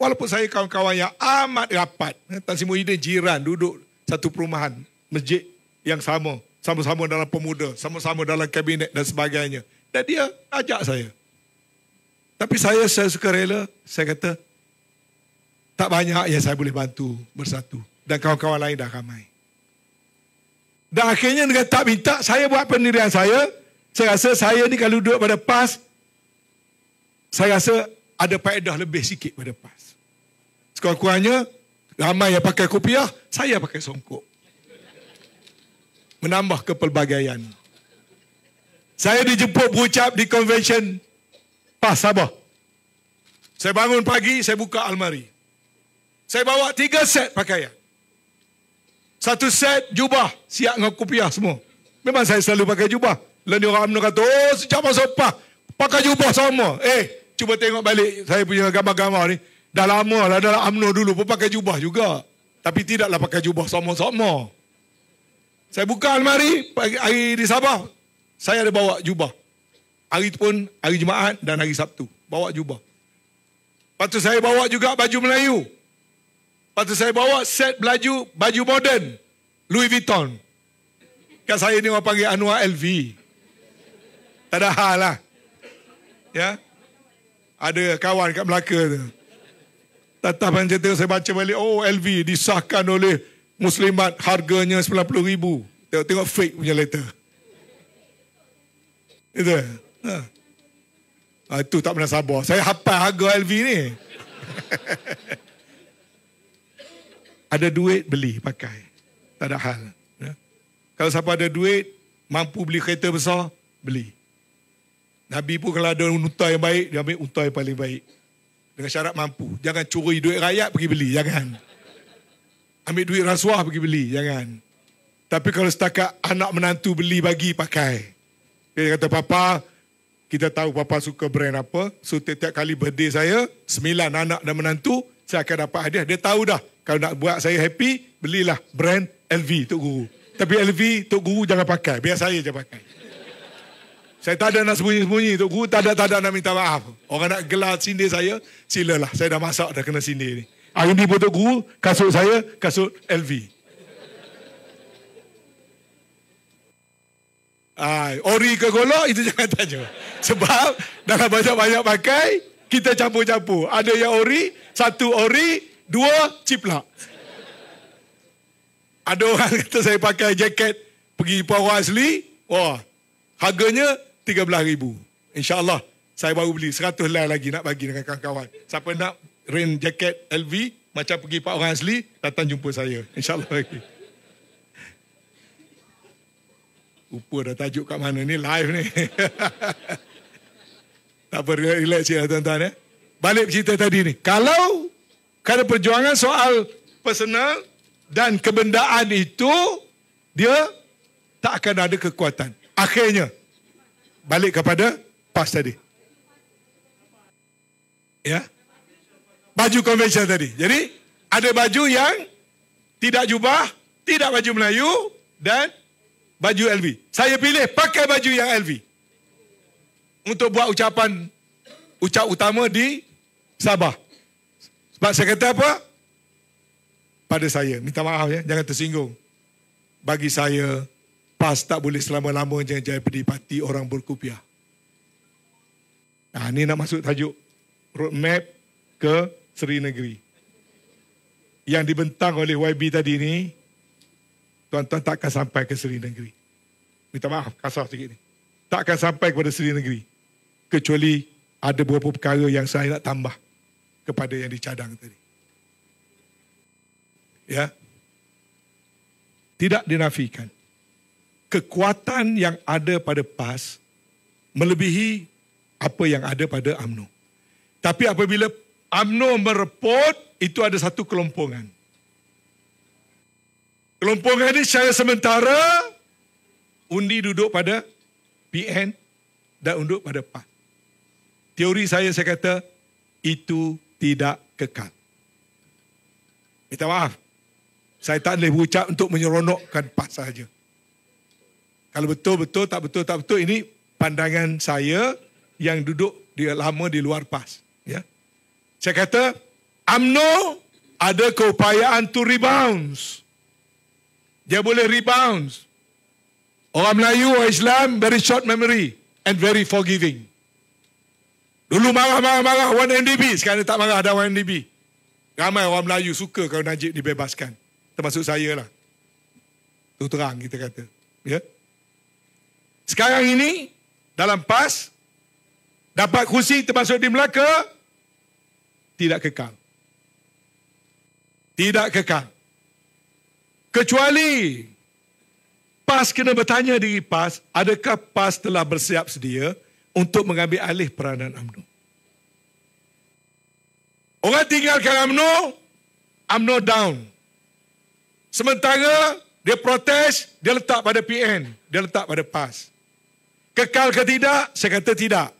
Walaupun saya kawan-kawan yang amat rapat. Eh, Tan Sri Muhyiddin jiran duduk satu perumahan. Masjid yang sama. Sama-sama dalam pemuda. Sama-sama dalam kabinet dan sebagainya. Dan dia ajak saya. Tapi saya, saya suka rela. Saya kata, tak banyak yang saya boleh bantu bersatu. Dan kawan-kawan lain dah ramai. Dan akhirnya dengan tak minta, saya buat pendirian saya. Saya rasa saya ni kalau duduk pada PAS, saya rasa ada paedah lebih sikit pada PAS. Sekurang-kurangnya, ramai yang pakai kopiah, saya pakai songkok. Menambah kepelbagaian. Saya dijemput berucap di convention PAS Sabah. Saya bangun pagi, saya buka almari. Saya bawa tiga set pakaian. Satu set jubah siap dengan kupiah semua. Memang saya selalu pakai jubah. Lalu orang UMNO kata, oh sejak masa apa? Pakai jubah semua. Eh, cuba tengok balik saya punya gambar-gambar ni. Dah lama lah, dalam UMNO dulu pun pakai jubah juga. Tapi tidaklah pakai jubah semua semua. Saya buka almari, pagi hari di Sabah, saya ada bawa jubah. Hari itu pun hari Jumaat dan hari Sabtu. Bawa jubah. Lepas saya bawa juga baju Melayu. Lepas saya bawa set baju baju moden. Louis Vuitton. Kan saya ni orang panggil Anwar LV. Tak ada hal lah. Ya. Ada kawan kat Melaka tu. Tetap macam tu saya baca balik. Oh LV disahkan oleh muslimat harganya RM90,000. Tengok-tengok fake punya letter. Itu. Ha. Itu ah, tak pernah sabar. Saya hapai harga LV ni. ada duit beli pakai. Tak ada hal. Ya. Kalau siapa ada duit mampu beli kereta besar, beli. Nabi pun kalau ada unta yang baik, dia ambil unta yang paling baik. Dengan syarat mampu. Jangan curi duit rakyat pergi beli, jangan. Ambil duit rasuah pergi beli, jangan. Tapi kalau setakat anak menantu beli bagi pakai. Dia kata papa, kita tahu papa suka brand apa. So tiap-tiap kali birthday saya, sembilan anak dan menantu, saya akan dapat hadiah. Dia tahu dah kalau nak buat saya happy, belilah brand LV Tok Guru. Tapi LV Tok Guru jangan pakai, biar saya je pakai. Saya tak ada nak sembunyi-sembunyi, Tok Guru tak ada, tak ada nak minta maaf. Orang nak gelar sindir saya, silalah. Saya dah masak, dah kena sindir ni. Hari ah, ni pun Tok Guru, kasut saya, kasut LV. Ay, ori ke golok, itu jangan tanya. Sebab dah banyak-banyak pakai, kita campur-campur. Ada yang ori, satu ori, dua ciplak. Ada orang kata saya pakai jaket pergi Pahawa asli, wah, harganya RM13,000. InsyaAllah, saya baru beli 100 helai lagi nak bagi dengan kawan-kawan. Siapa nak rain jaket LV, macam pergi Pak Orang Asli, datang jumpa saya. InsyaAllah lagi. Upa dah tajuk kat mana ni, live ni. tak apa, relax ya tuan-tuan ya. Balik cerita tadi ni. Kalau kerana perjuangan soal personal dan kebendaan itu, dia tak akan ada kekuatan. Akhirnya, balik kepada pas tadi. Ya? Baju konvensyen tadi. Jadi, ada baju yang tidak jubah, tidak baju Melayu dan baju LV. Saya pilih pakai baju yang LV. Untuk buat ucapan ucap utama di Sabah. Sebab saya kata apa? Pada saya, minta maaf ya, jangan tersinggung. Bagi saya, PAS tak boleh selama-lama jangan jadi pendipati orang berkupiah. Nah, ini nak masuk tajuk roadmap ke Seri Negeri. Yang dibentang oleh YB tadi ni, tuan-tuan tak akan sampai ke Seri Negeri. Minta maaf, kasar sikit ni. Tak akan sampai kepada Seri Negeri. Kecuali ada beberapa perkara yang saya nak tambah kepada yang dicadang tadi. Ya. Tidak dinafikan. Kekuatan yang ada pada PAS melebihi apa yang ada pada AMNO. Tapi apabila AMNO mereport, itu ada satu kelompongan. Kelompongan ini secara sementara undi duduk pada PN dan unduk pada PAS. Teori saya, saya kata, itu tidak kekal. Minta maaf. Saya tak boleh berucap untuk menyeronokkan pas saja. Kalau betul-betul, tak betul, tak betul. Ini pandangan saya yang duduk dia lama di luar pas. Ya. Saya kata, UMNO ada keupayaan to rebound. Dia boleh rebound. Orang Melayu, orang Islam, very short memory and very forgiving. Dulu marah-marah-marah 1NDB. Sekarang tak marah ada 1NDB. Ramai orang Melayu suka kalau Najib dibebaskan. Termasuk saya lah. Itu terang kita kata. Ya? Sekarang ini, dalam PAS, dapat kursi termasuk di Melaka, tidak kekal. Tidak kekal. Kecuali PAS kena bertanya diri PAS, adakah PAS telah bersiap sedia untuk mengambil alih peranan UMNO. Orang tinggalkan UMNO, UMNO down. Sementara dia protes, dia letak pada PN, dia letak pada PAS. Kekal ke tidak? Saya kata tidak.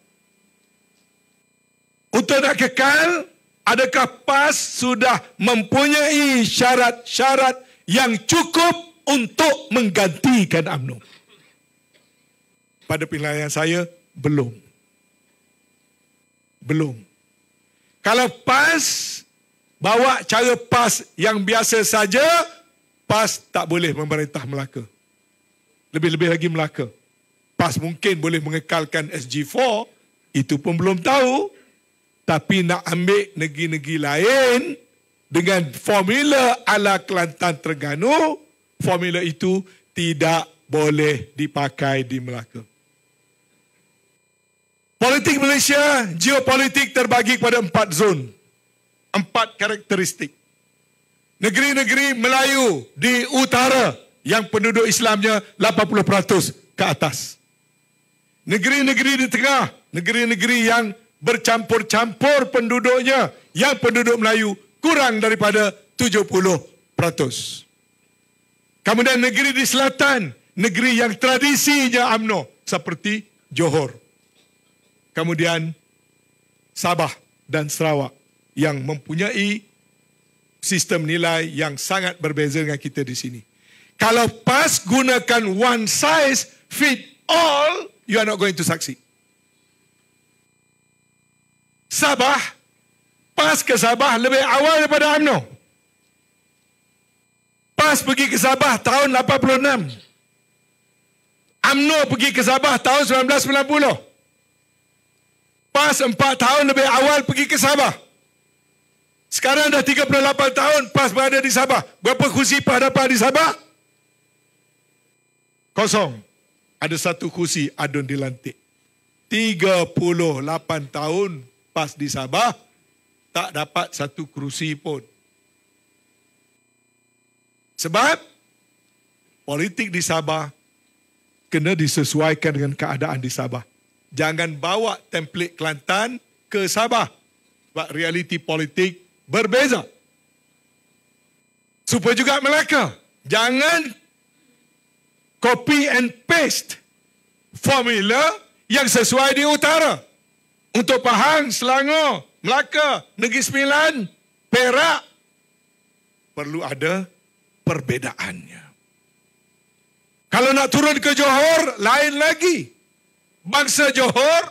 Untuk nak kekal, adakah PAS sudah mempunyai syarat-syarat yang cukup untuk menggantikan UMNO? Pada pilihan saya, belum. Belum. Kalau pas, bawa cara pas yang biasa saja, pas tak boleh memerintah Melaka. Lebih-lebih lagi Melaka. Pas mungkin boleh mengekalkan SG4, itu pun belum tahu. Tapi nak ambil negeri-negeri lain dengan formula ala Kelantan Terengganu, formula itu tidak boleh dipakai di Melaka. Politik Malaysia, geopolitik terbagi kepada empat zon. Empat karakteristik. Negeri-negeri Melayu di utara yang penduduk Islamnya 80% ke atas. Negeri-negeri di tengah, negeri-negeri yang bercampur-campur penduduknya yang penduduk Melayu kurang daripada 70%. Kemudian negeri di selatan, negeri yang tradisinya Amno seperti Johor kemudian Sabah dan Sarawak yang mempunyai sistem nilai yang sangat berbeza dengan kita di sini. Kalau PAS gunakan one size fit all, you are not going to succeed. Sabah, PAS ke Sabah lebih awal daripada UMNO. PAS pergi ke Sabah tahun 86. UMNO pergi ke Sabah tahun 1990. Pas 4 tahun lebih awal pergi ke Sabah. Sekarang dah 38 tahun pas berada di Sabah. Berapa kursi perhadapan di Sabah? Kosong. Ada satu kursi adun dilantik. 38 tahun pas di Sabah, tak dapat satu kursi pun. Sebab politik di Sabah kena disesuaikan dengan keadaan di Sabah jangan bawa template Kelantan ke Sabah. Sebab realiti politik berbeza. Supaya juga Melaka. Jangan copy and paste formula yang sesuai di utara. Untuk Pahang, Selangor, Melaka, Negeri Sembilan, Perak. Perlu ada perbedaannya. Kalau nak turun ke Johor, lain lagi bangsa Johor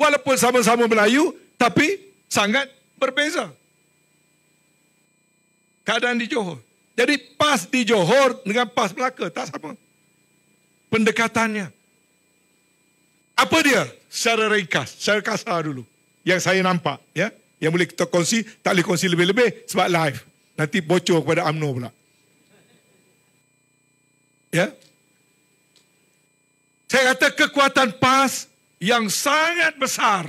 walaupun sama-sama Melayu tapi sangat berbeza keadaan di Johor. Jadi PAS di Johor dengan PAS Melaka tak sama pendekatannya. Apa dia? Secara ringkas, secara kasar dulu yang saya nampak ya. Yang boleh kita kongsi, tak boleh kongsi lebih-lebih sebab live. Nanti bocor kepada Amno pula. Ya, saya kata kekuatan PAS yang sangat besar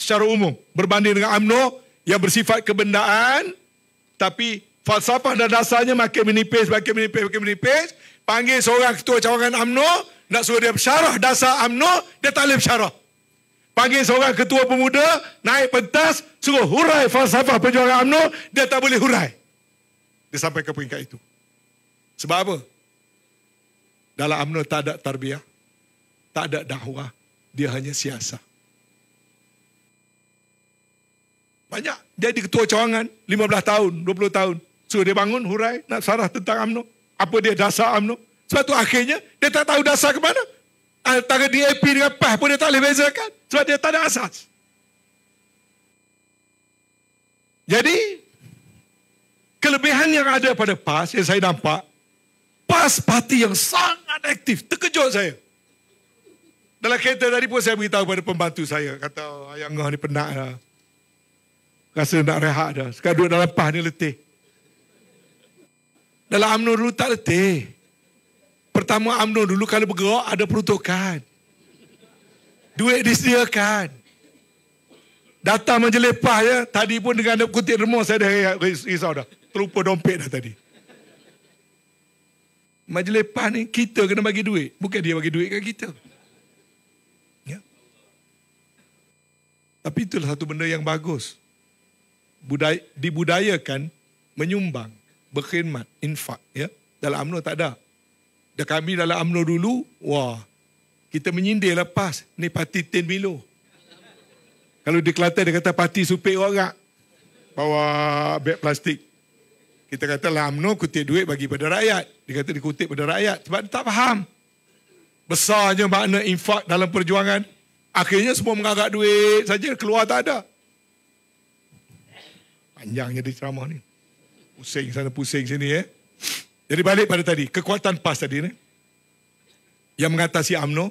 secara umum berbanding dengan UMNO yang bersifat kebendaan tapi falsafah dan dasarnya makin menipis, makin menipis, makin menipis. Panggil seorang ketua cawangan UMNO, nak suruh dia bersyarah dasar UMNO, dia tak boleh bersyarah. Panggil seorang ketua pemuda, naik pentas, suruh hurai falsafah perjuangan UMNO, dia tak boleh hurai. Dia sampai ke peringkat itu. Sebab apa? Dalam UMNO tak ada tarbiah tak ada dakwah, dia hanya siasa. Banyak dia di ketua cawangan 15 tahun, 20 tahun. So dia bangun hurai nak sarah tentang UMNO. Apa dia dasar UMNO? Sebab tu akhirnya dia tak tahu dasar ke mana. Antara DAP dengan PAH pun dia tak boleh bezakan. Sebab dia tak ada asas. Jadi, kelebihan yang ada pada PAS yang saya nampak, PAS parti yang sangat aktif. Terkejut saya. Dalam kereta tadi pun saya beritahu kepada pembantu saya. Kata oh, ngah ni penat lah. Rasa nak rehat dah. Sekarang duduk dalam pah ni letih. Dalam UMNO dulu tak letih. Pertama UMNO dulu kalau bergerak ada peruntukan. Duit disediakan. Datang majlis pah ya. Tadi pun dengan ada kutip remuk saya dah risau dah. Terlupa dompet dah tadi. Majlis pah ni kita kena bagi duit. Bukan dia bagi duit kan kita. Tapi itulah satu benda yang bagus. Budaya, dibudayakan menyumbang, berkhidmat, infak. Ya? Dalam UMNO tak ada. Dan kami dalam UMNO dulu, wah, kita menyindir lepas, ni parti Tin Milo. Kalau di Kelantan, dia kata parti supik orang. Bawa beg plastik. Kita kata lah UMNO kutip duit bagi pada rakyat. Dia kata dikutip pada rakyat. Sebab dia tak faham. Besarnya makna infak dalam perjuangan. Akhirnya semua mengagak duit saja, keluar tak ada. Panjangnya di ceramah ni. Pusing sana, pusing sini ya. Eh. Jadi balik pada tadi, kekuatan PAS tadi ni. Yang mengatasi AMNO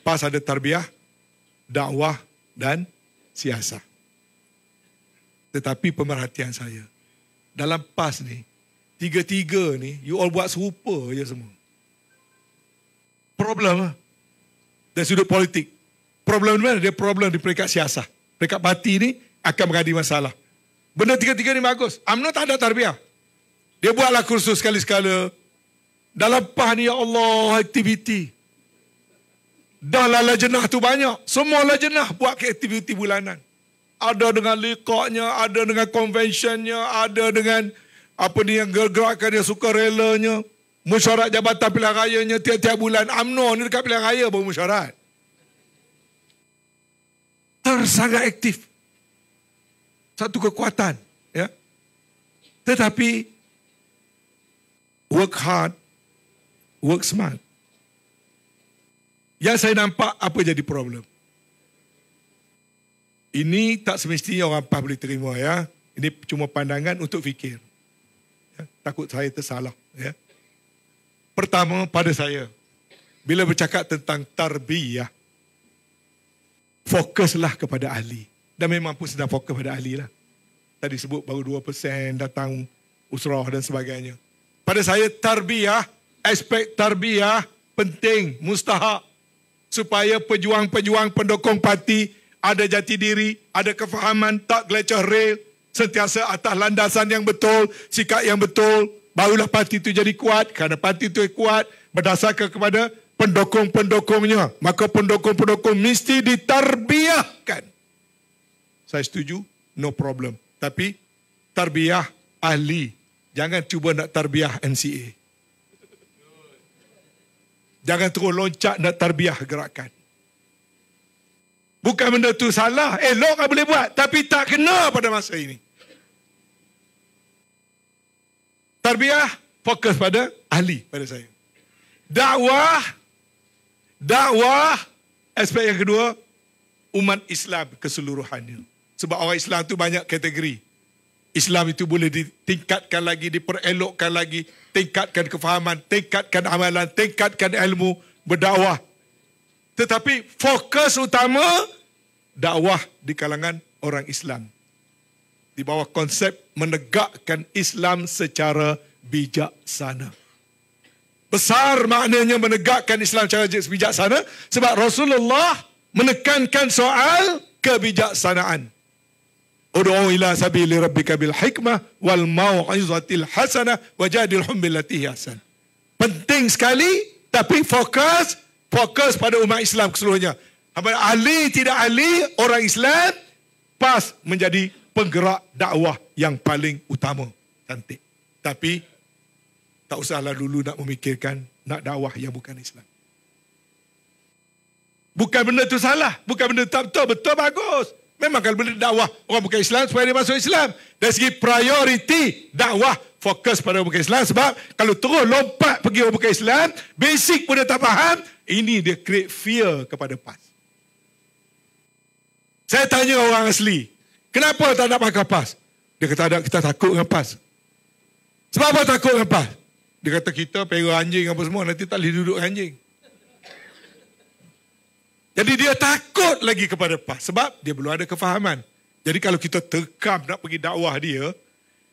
PAS ada tarbiah, dakwah dan siasah. Tetapi pemerhatian saya, dalam PAS ni, tiga-tiga ni, you all buat serupa je semua. Problem lah. Dari sudut politik problem mana? Dia problem di peringkat siasa. Peringkat parti ni akan menjadi masalah. Benda tiga-tiga ni bagus. UMNO tak ada tarbiah. Dia buatlah kursus sekali-sekala. Dalam PAH ni, Ya Allah, aktiviti. Dahlah lajenah tu banyak. Semua lajenah buat aktiviti bulanan. Ada dengan likoknya, ada dengan konvensyennya, ada dengan apa ni yang gerakan dia suka relanya. Musyarat jabatan pilihan raya tiap-tiap bulan. UMNO ni dekat pilihan raya baru tersangka aktif. Satu kekuatan. ya. Tetapi, work hard, work smart. Yang saya nampak, apa jadi problem? Ini tak semestinya orang public terima ya. Ini cuma pandangan untuk fikir. Ya, takut saya tersalah. Ya. Pertama pada saya, bila bercakap tentang tarbiyah, fokuslah kepada ahli. Dan memang pun sedang fokus pada ahli lah. Tadi sebut baru 2% datang usrah dan sebagainya. Pada saya tarbiyah, aspek tarbiyah penting, mustahak. Supaya pejuang-pejuang pendukung parti ada jati diri, ada kefahaman, tak gelecoh rel. Sentiasa atas landasan yang betul, sikap yang betul. Barulah parti itu jadi kuat. Kerana parti itu kuat berdasarkan kepada pendukung-pendukungnya. Maka pendukung-pendukung mesti ditarbiahkan. Saya setuju, no problem. Tapi tarbiah ahli. Jangan cuba nak tarbiah NCA. Jangan terus loncat nak tarbiah gerakan. Bukan benda tu salah. Elok eh, kan boleh buat. Tapi tak kena pada masa ini. Tarbiah fokus pada ahli pada saya. Dakwah dakwah aspek yang kedua umat Islam keseluruhannya sebab orang Islam tu banyak kategori Islam itu boleh ditingkatkan lagi diperelokkan lagi tingkatkan kefahaman tingkatkan amalan tingkatkan ilmu berdakwah tetapi fokus utama dakwah di kalangan orang Islam di bawah konsep menegakkan Islam secara bijaksana. Besar maknanya menegakkan Islam secara bijaksana. Sebab Rasulullah menekankan soal kebijaksanaan. Udu'u ila sabili rabbika bil hikmah wal maw'izatil hasanah wa jadil humbillatihi hasan. Penting sekali tapi fokus fokus pada umat Islam keseluruhannya. Apa ahli tidak ahli orang Islam pas menjadi penggerak dakwah yang paling utama. Cantik. Tapi tak usahlah dulu nak memikirkan nak dakwah yang bukan Islam. Bukan benda tu salah. Bukan benda tak betul. Betul bagus. Memang kalau benda dakwah orang bukan Islam supaya dia masuk Islam. Dari segi prioriti dakwah fokus pada orang bukan Islam sebab kalau terus lompat pergi orang bukan Islam basic pun dia tak faham ini dia create fear kepada PAS. Saya tanya orang asli kenapa tak nak pakai PAS? Dia kata ada kita takut dengan PAS. Sebab apa takut dengan PAS? Dia kata kita pera anjing apa semua nanti tak boleh duduk anjing. Jadi dia takut lagi kepada PAS sebab dia belum ada kefahaman. Jadi kalau kita terkam nak pergi dakwah dia,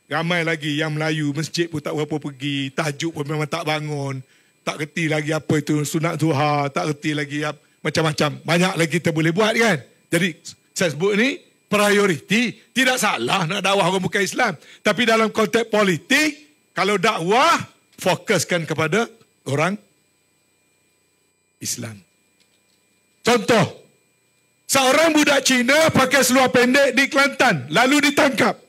ramai lagi yang Melayu, masjid pun tak berapa pergi, tajuk pun memang tak bangun, tak reti lagi apa itu sunat tuha, tak reti lagi macam-macam. Banyak lagi kita boleh buat kan? Jadi saya sebut ni prioriti. Tidak salah nak dakwah orang bukan Islam. Tapi dalam konteks politik, kalau dakwah, fokuskan kepada orang Islam. Contoh, seorang budak Cina pakai seluar pendek di Kelantan lalu ditangkap.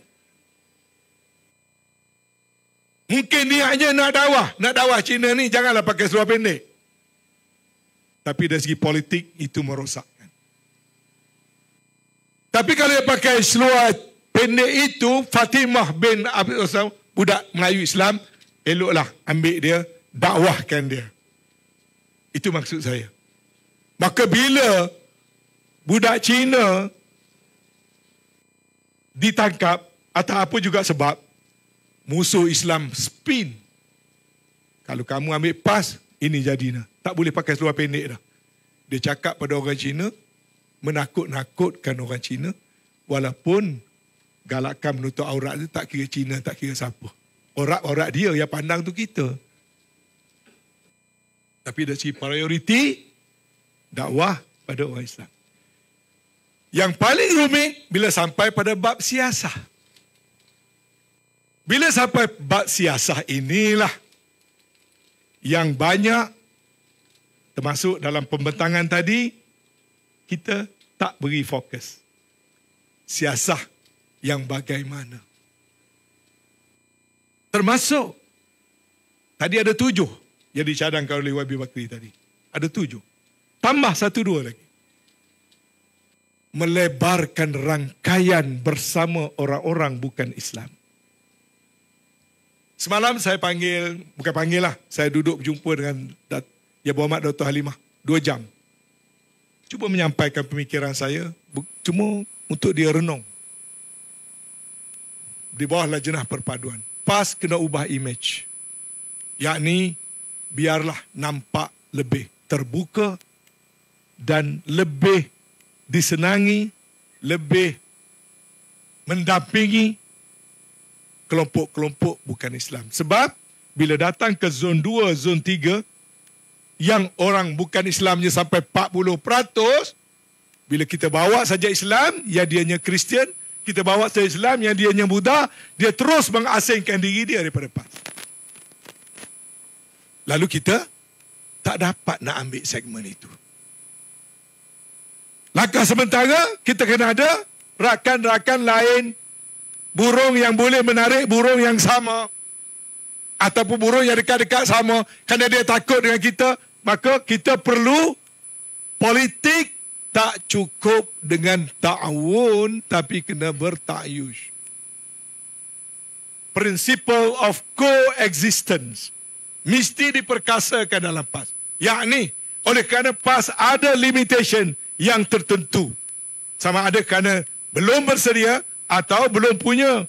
Mungkin niatnya nak dakwah. Nak dakwah Cina ni janganlah pakai seluar pendek. Tapi dari segi politik itu merosakkan. Tapi kalau dia pakai seluar pendek itu Fatimah bin Abdul Osama, budak Melayu Islam eloklah ambil dia, dakwahkan dia. Itu maksud saya. Maka bila budak Cina ditangkap atau apa juga sebab, musuh Islam spin. Kalau kamu ambil pas, ini jadinya. Tak boleh pakai seluar pendek dah. Dia cakap pada orang Cina, menakut-nakutkan orang Cina, walaupun galakkan menutup aurat itu tak kira Cina, tak kira siapa. Orang-orang dia yang pandang tu kita. Tapi dari si prioriti, dakwah pada orang Islam. Yang paling rumit, bila sampai pada bab siasah. Bila sampai bab siasah inilah, yang banyak, termasuk dalam pembentangan tadi, kita tak beri fokus. Siasah yang Bagaimana? Termasuk, tadi ada tujuh yang dicadangkan oleh YB Bakri tadi. Ada tujuh. Tambah satu dua lagi. Melebarkan rangkaian bersama orang-orang bukan Islam. Semalam saya panggil, bukan panggil lah, saya duduk berjumpa dengan Dat Ya Muhammad Dr. Halimah. Dua jam. Cuba menyampaikan pemikiran saya, cuma untuk dia renung. Di bawah lajenah perpaduan lepas kena ubah image. Yakni biarlah nampak lebih terbuka dan lebih disenangi, lebih mendampingi kelompok-kelompok bukan Islam. Sebab bila datang ke zon 2, zon 3 yang orang bukan Islamnya sampai 40% bila kita bawa saja Islam, ya dianya Kristian, 40% kita bawa ke Islam yang dia nyembuda, dia terus mengasingkan diri dia daripada PAS. Lalu kita tak dapat nak ambil segmen itu. Langkah sementara, kita kena ada rakan-rakan lain burung yang boleh menarik burung yang sama ataupun burung yang dekat-dekat sama kerana dia takut dengan kita maka kita perlu politik tak cukup dengan ta'awun tapi kena bertakyus. Principle of coexistence mesti diperkasakan dalam PAS. Yakni oleh kerana PAS ada limitation yang tertentu. Sama ada kerana belum bersedia atau belum punya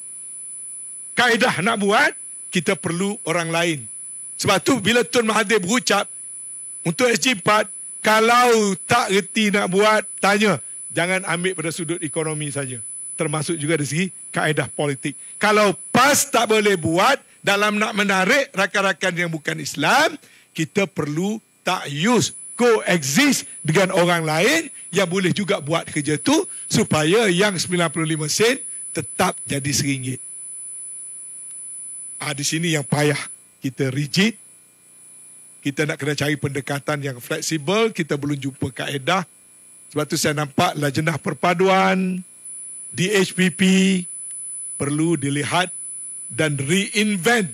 kaedah nak buat, kita perlu orang lain. Sebab tu bila Tun Mahathir berucap untuk SG4, kalau tak reti nak buat, tanya. Jangan ambil pada sudut ekonomi saja. Termasuk juga dari segi kaedah politik. Kalau PAS tak boleh buat, dalam nak menarik rakan-rakan yang bukan Islam, kita perlu tak use coexist dengan orang lain yang boleh juga buat kerja tu supaya yang 95 sen tetap jadi seringgit. Ah, di sini yang payah kita rigid kita nak kena cari pendekatan yang fleksibel, kita belum jumpa kaedah. Sebab tu saya nampak lajenah perpaduan di HPP perlu dilihat dan reinvent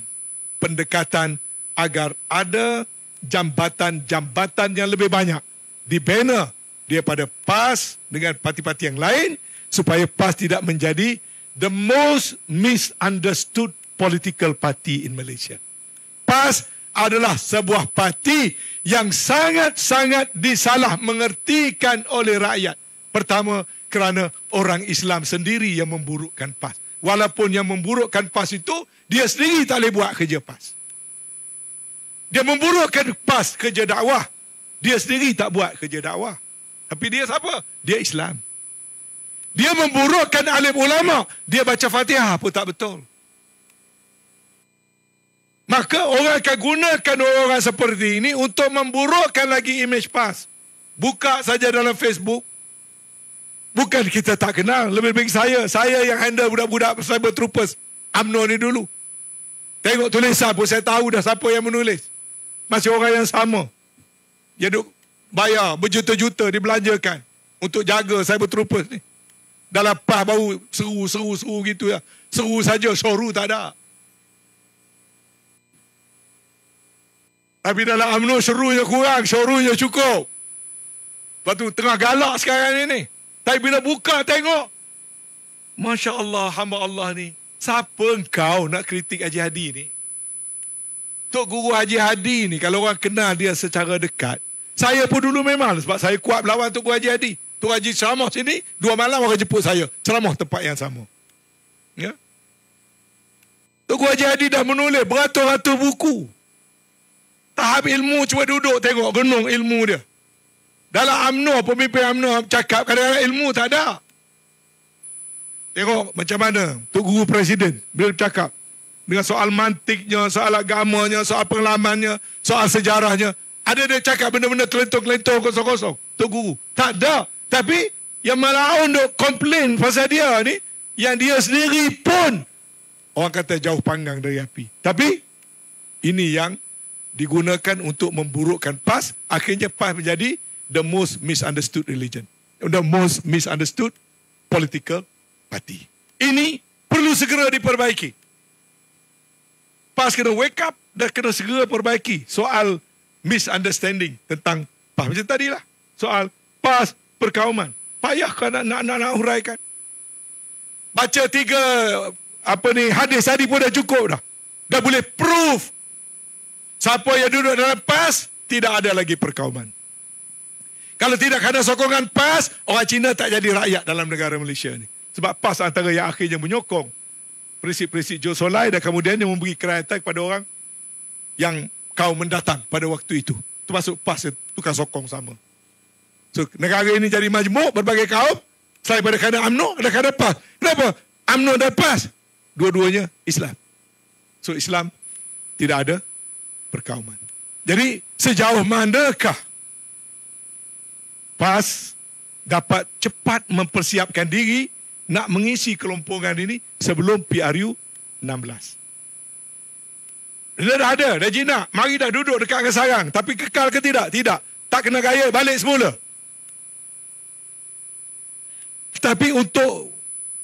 pendekatan agar ada jambatan-jambatan yang lebih banyak di banner daripada PAS dengan parti-parti yang lain supaya PAS tidak menjadi the most misunderstood political party in Malaysia. PAS adalah sebuah parti yang sangat-sangat disalah mengertikan oleh rakyat. Pertama, kerana orang Islam sendiri yang memburukkan PAS. Walaupun yang memburukkan PAS itu, dia sendiri tak boleh buat kerja PAS. Dia memburukkan PAS kerja dakwah. Dia sendiri tak buat kerja dakwah. Tapi dia siapa? Dia Islam. Dia memburukkan alim ulama. Dia baca fatihah pun tak betul. Maka orang akan gunakan orang-orang seperti ini untuk memburukkan lagi imej PAS. Buka saja dalam Facebook. Bukan kita tak kenal. Lebih baik saya. Saya yang handle budak-budak cyber troopers. UMNO ni dulu. Tengok tulisan pun saya tahu dah siapa yang menulis. Masih orang yang sama. Dia duk bayar berjuta-juta dibelanjakan untuk jaga cyber troopers ni. Dalam PAS baru seru-seru-seru gitu ya. Seru saja, soru tak ada. Tapi dalam UMNO serunya kurang, serunya cukup. Lepas tu tengah galak sekarang ni. Tapi bila buka tengok, Masya Allah, hamba Allah ni, siapa engkau nak kritik Haji Hadi ni? Tok Guru Haji Hadi ni, kalau orang kenal dia secara dekat, saya pun dulu memang sebab saya kuat lawan Tok Guru Haji Hadi. Tok Haji ceramah sini, dua malam orang jemput saya. Ceramah tempat yang sama. Ya? Tok Guru Haji Hadi dah menulis beratus-ratus buku tahap ilmu cuba duduk tengok gunung ilmu dia. Dalam UMNO, pemimpin UMNO cakap kadang-kadang ilmu tak ada. Tengok macam mana Tok Guru Presiden bila cakap dengan soal mantiknya, soal agamanya, soal pengalamannya, soal sejarahnya. Ada dia cakap benda-benda kelentuk-kelentuk kosong-kosong. Tok Guru. Tak ada. Tapi yang malah untuk komplain pasal dia ni, yang dia sendiri pun orang kata jauh panggang dari api. Tapi ini yang digunakan untuk memburukkan PAS, akhirnya PAS menjadi the most misunderstood religion. The most misunderstood political party. Ini perlu segera diperbaiki. PAS kena wake up dan kena segera perbaiki soal misunderstanding tentang PAS. Macam tadilah, soal PAS perkauman. Payah kan nak, nak, nak, nak huraikan. Baca tiga apa ni hadis tadi pun dah cukup dah. Dah boleh prove Siapa yang duduk dalam PAS, tidak ada lagi perkauman. Kalau tidak ada sokongan PAS, orang Cina tak jadi rakyat dalam negara Malaysia ni. Sebab PAS antara yang akhirnya menyokong prinsip-prinsip Joe Solai dan dia memberi kerajaan kepada orang yang kau mendatang pada waktu itu. Termasuk PAS itu kan sokong sama. So, negara ini jadi majmuk berbagai kaum. Selain pada kerana UMNO, ada kerana PAS. Kenapa? UMNO dan PAS. Dua-duanya Islam. So, Islam tidak ada perkauman. Jadi sejauh manakah PAS dapat cepat mempersiapkan diri nak mengisi kelompongan ini sebelum PRU 16. Dia dah ada, dah jinak. Mari dah duduk dekat dengan sarang. Tapi kekal ke tidak? Tidak. Tak kena gaya, balik semula. Tapi untuk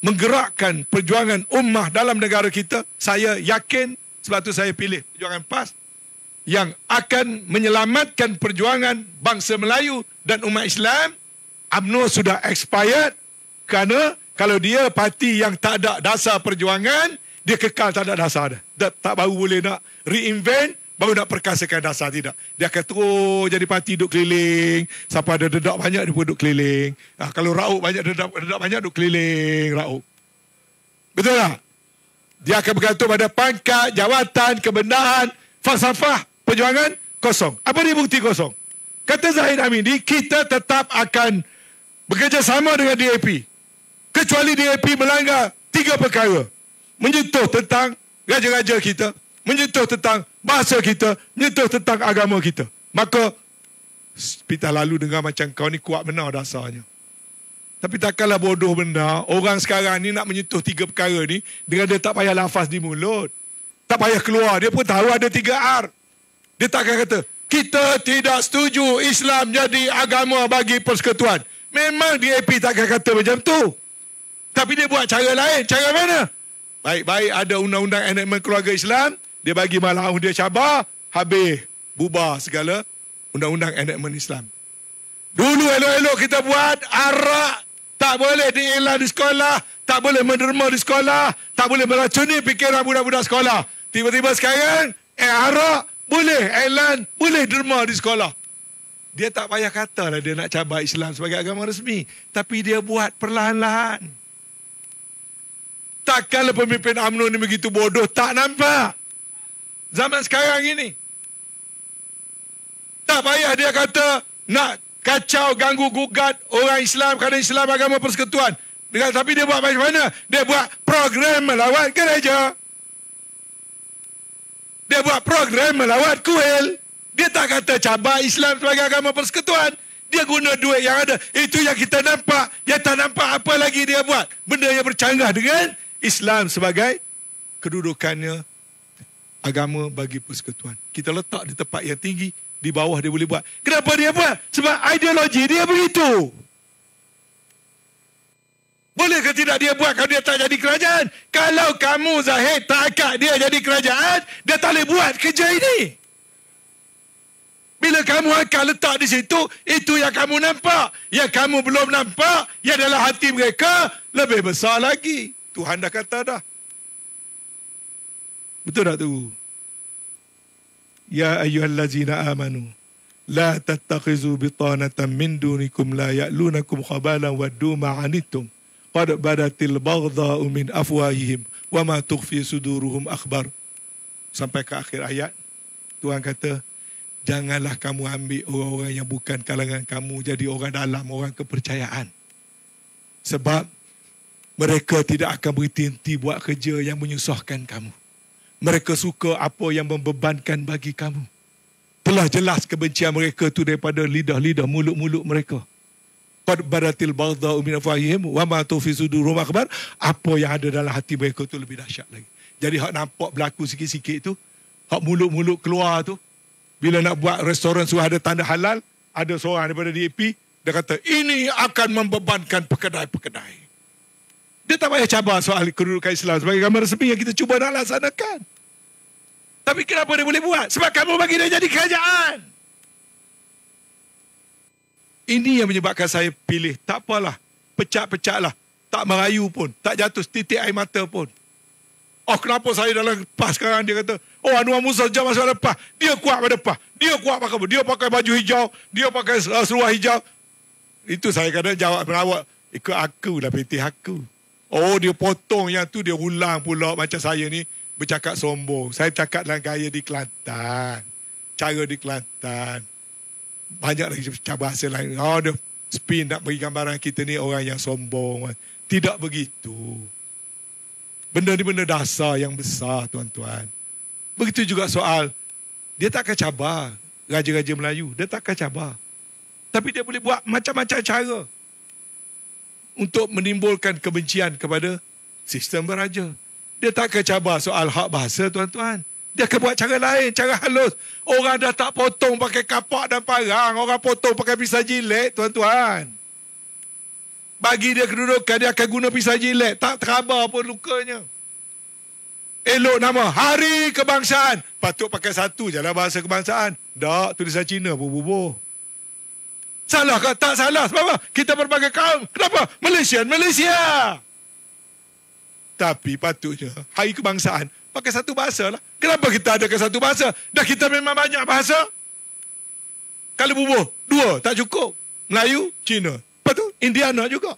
menggerakkan perjuangan ummah dalam negara kita, saya yakin sebab itu saya pilih perjuangan PAS yang akan menyelamatkan perjuangan bangsa Melayu dan umat Islam, UMNO sudah expired kerana kalau dia parti yang tak ada dasar perjuangan, dia kekal tak ada dasar dia. tak baru boleh nak reinvent, baru nak perkasakan dasar tidak. Dia akan terus jadi parti duduk keliling. Siapa ada dedak banyak, dia pun duduk keliling. Nah, ha, kalau rauk banyak, dedak, dedak banyak, duduk keliling rauk. Betul tak? Dia akan bergantung pada pangkat, jawatan, kebenaran, falsafah perjuangan kosong. Apa dia bukti kosong? Kata Zahid Hamidi, kita tetap akan bekerjasama dengan DAP. Kecuali DAP melanggar tiga perkara. Menyentuh tentang raja-raja kita. Menyentuh tentang bahasa kita. Menyentuh tentang agama kita. Maka, kita lalu dengar macam kau ni kuat benar dasarnya. Tapi takkanlah bodoh benda. Orang sekarang ni nak menyentuh tiga perkara ni. Dengan dia tak payah lafaz di mulut. Tak payah keluar. Dia pun tahu ada tiga R. Dia tak kata, kita tidak setuju Islam jadi agama bagi persekutuan. Memang DAP tak kata macam tu. Tapi dia buat cara lain. Cara mana? Baik-baik ada undang-undang enakmen keluarga Islam. Dia bagi malam dia cabar. Habis bubar segala undang-undang enakmen Islam. Dulu elok-elok kita buat arak. Tak boleh diilah di sekolah. Tak boleh menderma di sekolah. Tak boleh meracuni fikiran budak-budak sekolah. Tiba-tiba sekarang eh arak boleh Alan, boleh derma di sekolah. Dia tak payah katalah dia nak cabar Islam sebagai agama resmi. Tapi dia buat perlahan-lahan. Tak Takkanlah pemimpin UMNO ni begitu bodoh. Tak nampak. Zaman sekarang ini. Tak payah dia kata nak kacau, ganggu, gugat orang Islam kerana Islam agama persekutuan. Dengan, tapi dia buat macam mana? Dia buat program melawan kerajaan. Dia buat program melawat kuil. Dia tak kata cabar Islam sebagai agama persekutuan. Dia guna duit yang ada. Itu yang kita nampak. Yang tak nampak apa lagi dia buat. Benda yang bercanggah dengan Islam sebagai kedudukannya agama bagi persekutuan. Kita letak di tempat yang tinggi. Di bawah dia boleh buat. Kenapa dia buat? Sebab ideologi dia begitu. Boleh ke tidak dia buat kalau dia tak jadi kerajaan? Kalau kamu Zahid tak akak dia jadi kerajaan, dia tak boleh buat kerja ini. Bila kamu akan letak di situ, itu yang kamu nampak. Yang kamu belum nampak, yang dalam hati mereka, lebih besar lagi. Tuhan dah kata dah. Betul tak tu? Ya ayyuhallazina amanu. La tattakhizu bitanatan min dunikum la ya'lunakum khabalan waddu ma'anitum qad badatil baghdha min afwahihim wa tukhfi suduruhum akhbar sampai ke akhir ayat Tuhan kata janganlah kamu ambil orang-orang yang bukan kalangan kamu jadi orang dalam orang kepercayaan sebab mereka tidak akan berhenti buat kerja yang menyusahkan kamu mereka suka apa yang membebankan bagi kamu telah jelas kebencian mereka itu daripada lidah-lidah mulut-mulut mereka qad baratil baghdha min afwahihim wa ma tufi sudurum akbar apa yang ada dalam hati mereka tu lebih dahsyat lagi jadi hak nampak berlaku sikit-sikit tu hak mulut-mulut keluar tu bila nak buat restoran sudah ada tanda halal ada seorang daripada DAP dia kata ini akan membebankan pekedai-pekedai dia tak payah cabar soal kedudukan Islam sebagai gambar resmi yang kita cuba nak laksanakan tapi kenapa dia boleh buat? Sebab kamu bagi dia jadi kerajaan. Ini yang menyebabkan saya pilih. Tak apalah. Pecat-pecatlah. Tak merayu pun. Tak jatuh titik air mata pun. Oh kenapa saya dalam lepas sekarang dia kata. Oh Anwar Musa jam masa lepas. Dia kuat pada lepas. Dia kuat pakai Dia pakai baju hijau. Dia pakai seluar hijau. Itu saya kata jawab merawat. Ikut aku lah piti aku. Oh dia potong yang tu dia ulang pula macam saya ni. Bercakap sombong. Saya cakap dalam gaya di Kelantan. Cara di Kelantan banyak lagi cabar hasil lain. Oh, spin nak bagi gambaran kita ni orang yang sombong. Tidak begitu. Benda ni benda dasar yang besar tuan-tuan. Begitu juga soal. Dia tak akan cabar raja-raja Melayu. Dia tak akan cabar. Tapi dia boleh buat macam-macam cara. Untuk menimbulkan kebencian kepada sistem beraja. Dia tak akan cabar soal hak bahasa tuan-tuan. Dia akan buat cara lain, cara halus. Orang dah tak potong pakai kapak dan parang. Orang potong pakai pisau jilet, tuan-tuan. Bagi dia kedudukan, dia akan guna pisau jilet. Tak terabar pun lukanya. Elok nama, Hari Kebangsaan. Patut pakai satu je lah bahasa kebangsaan. Tak, tulisan Cina pun bubuh. Salah ke? Tak salah. Sebab apa? Kita berbagai kaum. Kenapa? Malaysia Malaysia. Tapi patutnya, Hari Kebangsaan pakai satu bahasa lah. Kenapa kita ada ke satu bahasa? Dah kita memang banyak bahasa. Kalau bubuh, dua tak cukup. Melayu, Cina. Apa tu? India nak juga.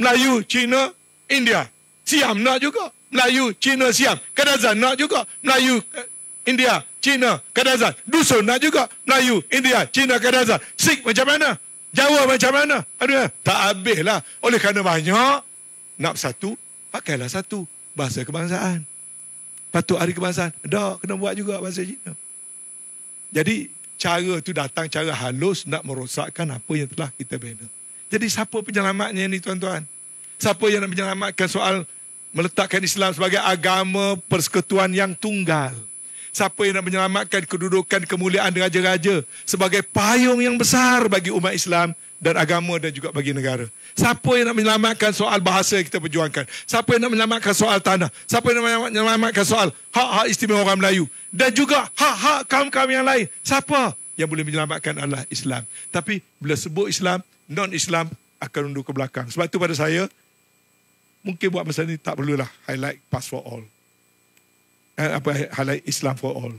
Melayu, Cina, India. Siam nak juga. Melayu, Cina, Siam. Kadazan nak juga. Melayu, eh, India, Cina, Kadazan. Dusun nak juga. Melayu, India, Cina, Kadazan. Sikh macam mana? Jawa macam mana? Aduh, eh, tak habis lah. Oleh kerana banyak, nak satu, pakailah satu. Bahasa kebangsaan. Patut hari kebangsaan. Dah, kena buat juga bahasa Cina. Jadi, cara tu datang cara halus nak merosakkan apa yang telah kita bina. Jadi, siapa penyelamatnya ni tuan-tuan? Siapa yang nak menyelamatkan soal meletakkan Islam sebagai agama persekutuan yang tunggal? siapa yang nak menyelamatkan kedudukan kemuliaan raja-raja sebagai payung yang besar bagi umat Islam dan agama dan juga bagi negara. Siapa yang nak menyelamatkan soal bahasa yang kita perjuangkan? Siapa yang nak menyelamatkan soal tanah? Siapa yang nak menyelamatkan soal hak-hak istimewa orang Melayu? Dan juga hak-hak kaum-kaum yang lain. Siapa yang boleh menyelamatkan Allah Islam? Tapi bila sebut Islam, non-Islam akan undur ke belakang. Sebab itu pada saya, mungkin buat masa ini tak perlulah highlight for all eh, apa halal Islam for all.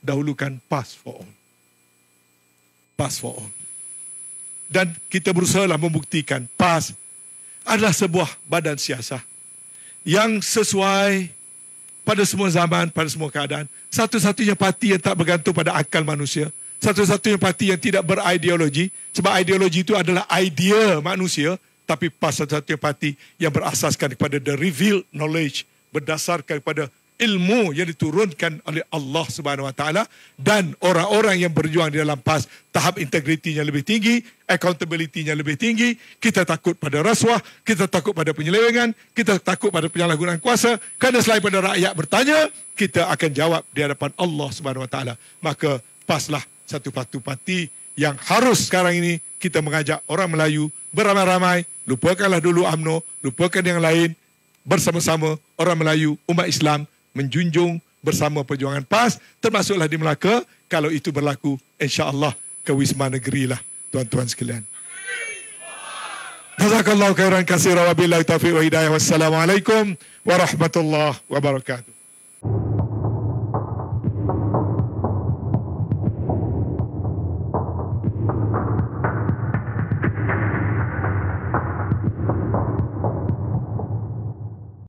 Dahulukan pass for all. Pass for all. Dan kita berusaha lah membuktikan pas adalah sebuah badan siasah yang sesuai pada semua zaman, pada semua keadaan. Satu-satunya parti yang tak bergantung pada akal manusia. Satu-satunya parti yang tidak berideologi. Sebab ideologi itu adalah idea manusia. Tapi pas satu-satunya parti yang berasaskan kepada the revealed knowledge. Berdasarkan kepada ilmu yang diturunkan oleh Allah Subhanahu Wa Taala dan orang-orang yang berjuang di dalam PAS tahap integritinya lebih tinggi, accountabilitynya lebih tinggi. Kita takut pada rasuah, kita takut pada penyelewengan, kita takut pada penyalahgunaan kuasa. Karena selain pada rakyat bertanya, kita akan jawab di hadapan Allah Subhanahu Wa Taala. Maka paslah satu patu pati yang harus sekarang ini kita mengajak orang Melayu beramai-ramai, lupakanlah dulu amno, lupakan yang lain, bersama-sama orang Melayu, umat Islam, menjunjung bersama perjuangan PAS termasuklah di Melaka kalau itu berlaku insya-Allah ke Wisma Negeri lah tuan-tuan sekalian. Jazakallahu khairan kasih wa billahi taufiq wa hidayah. Wassalamualaikum warahmatullahi wabarakatuh.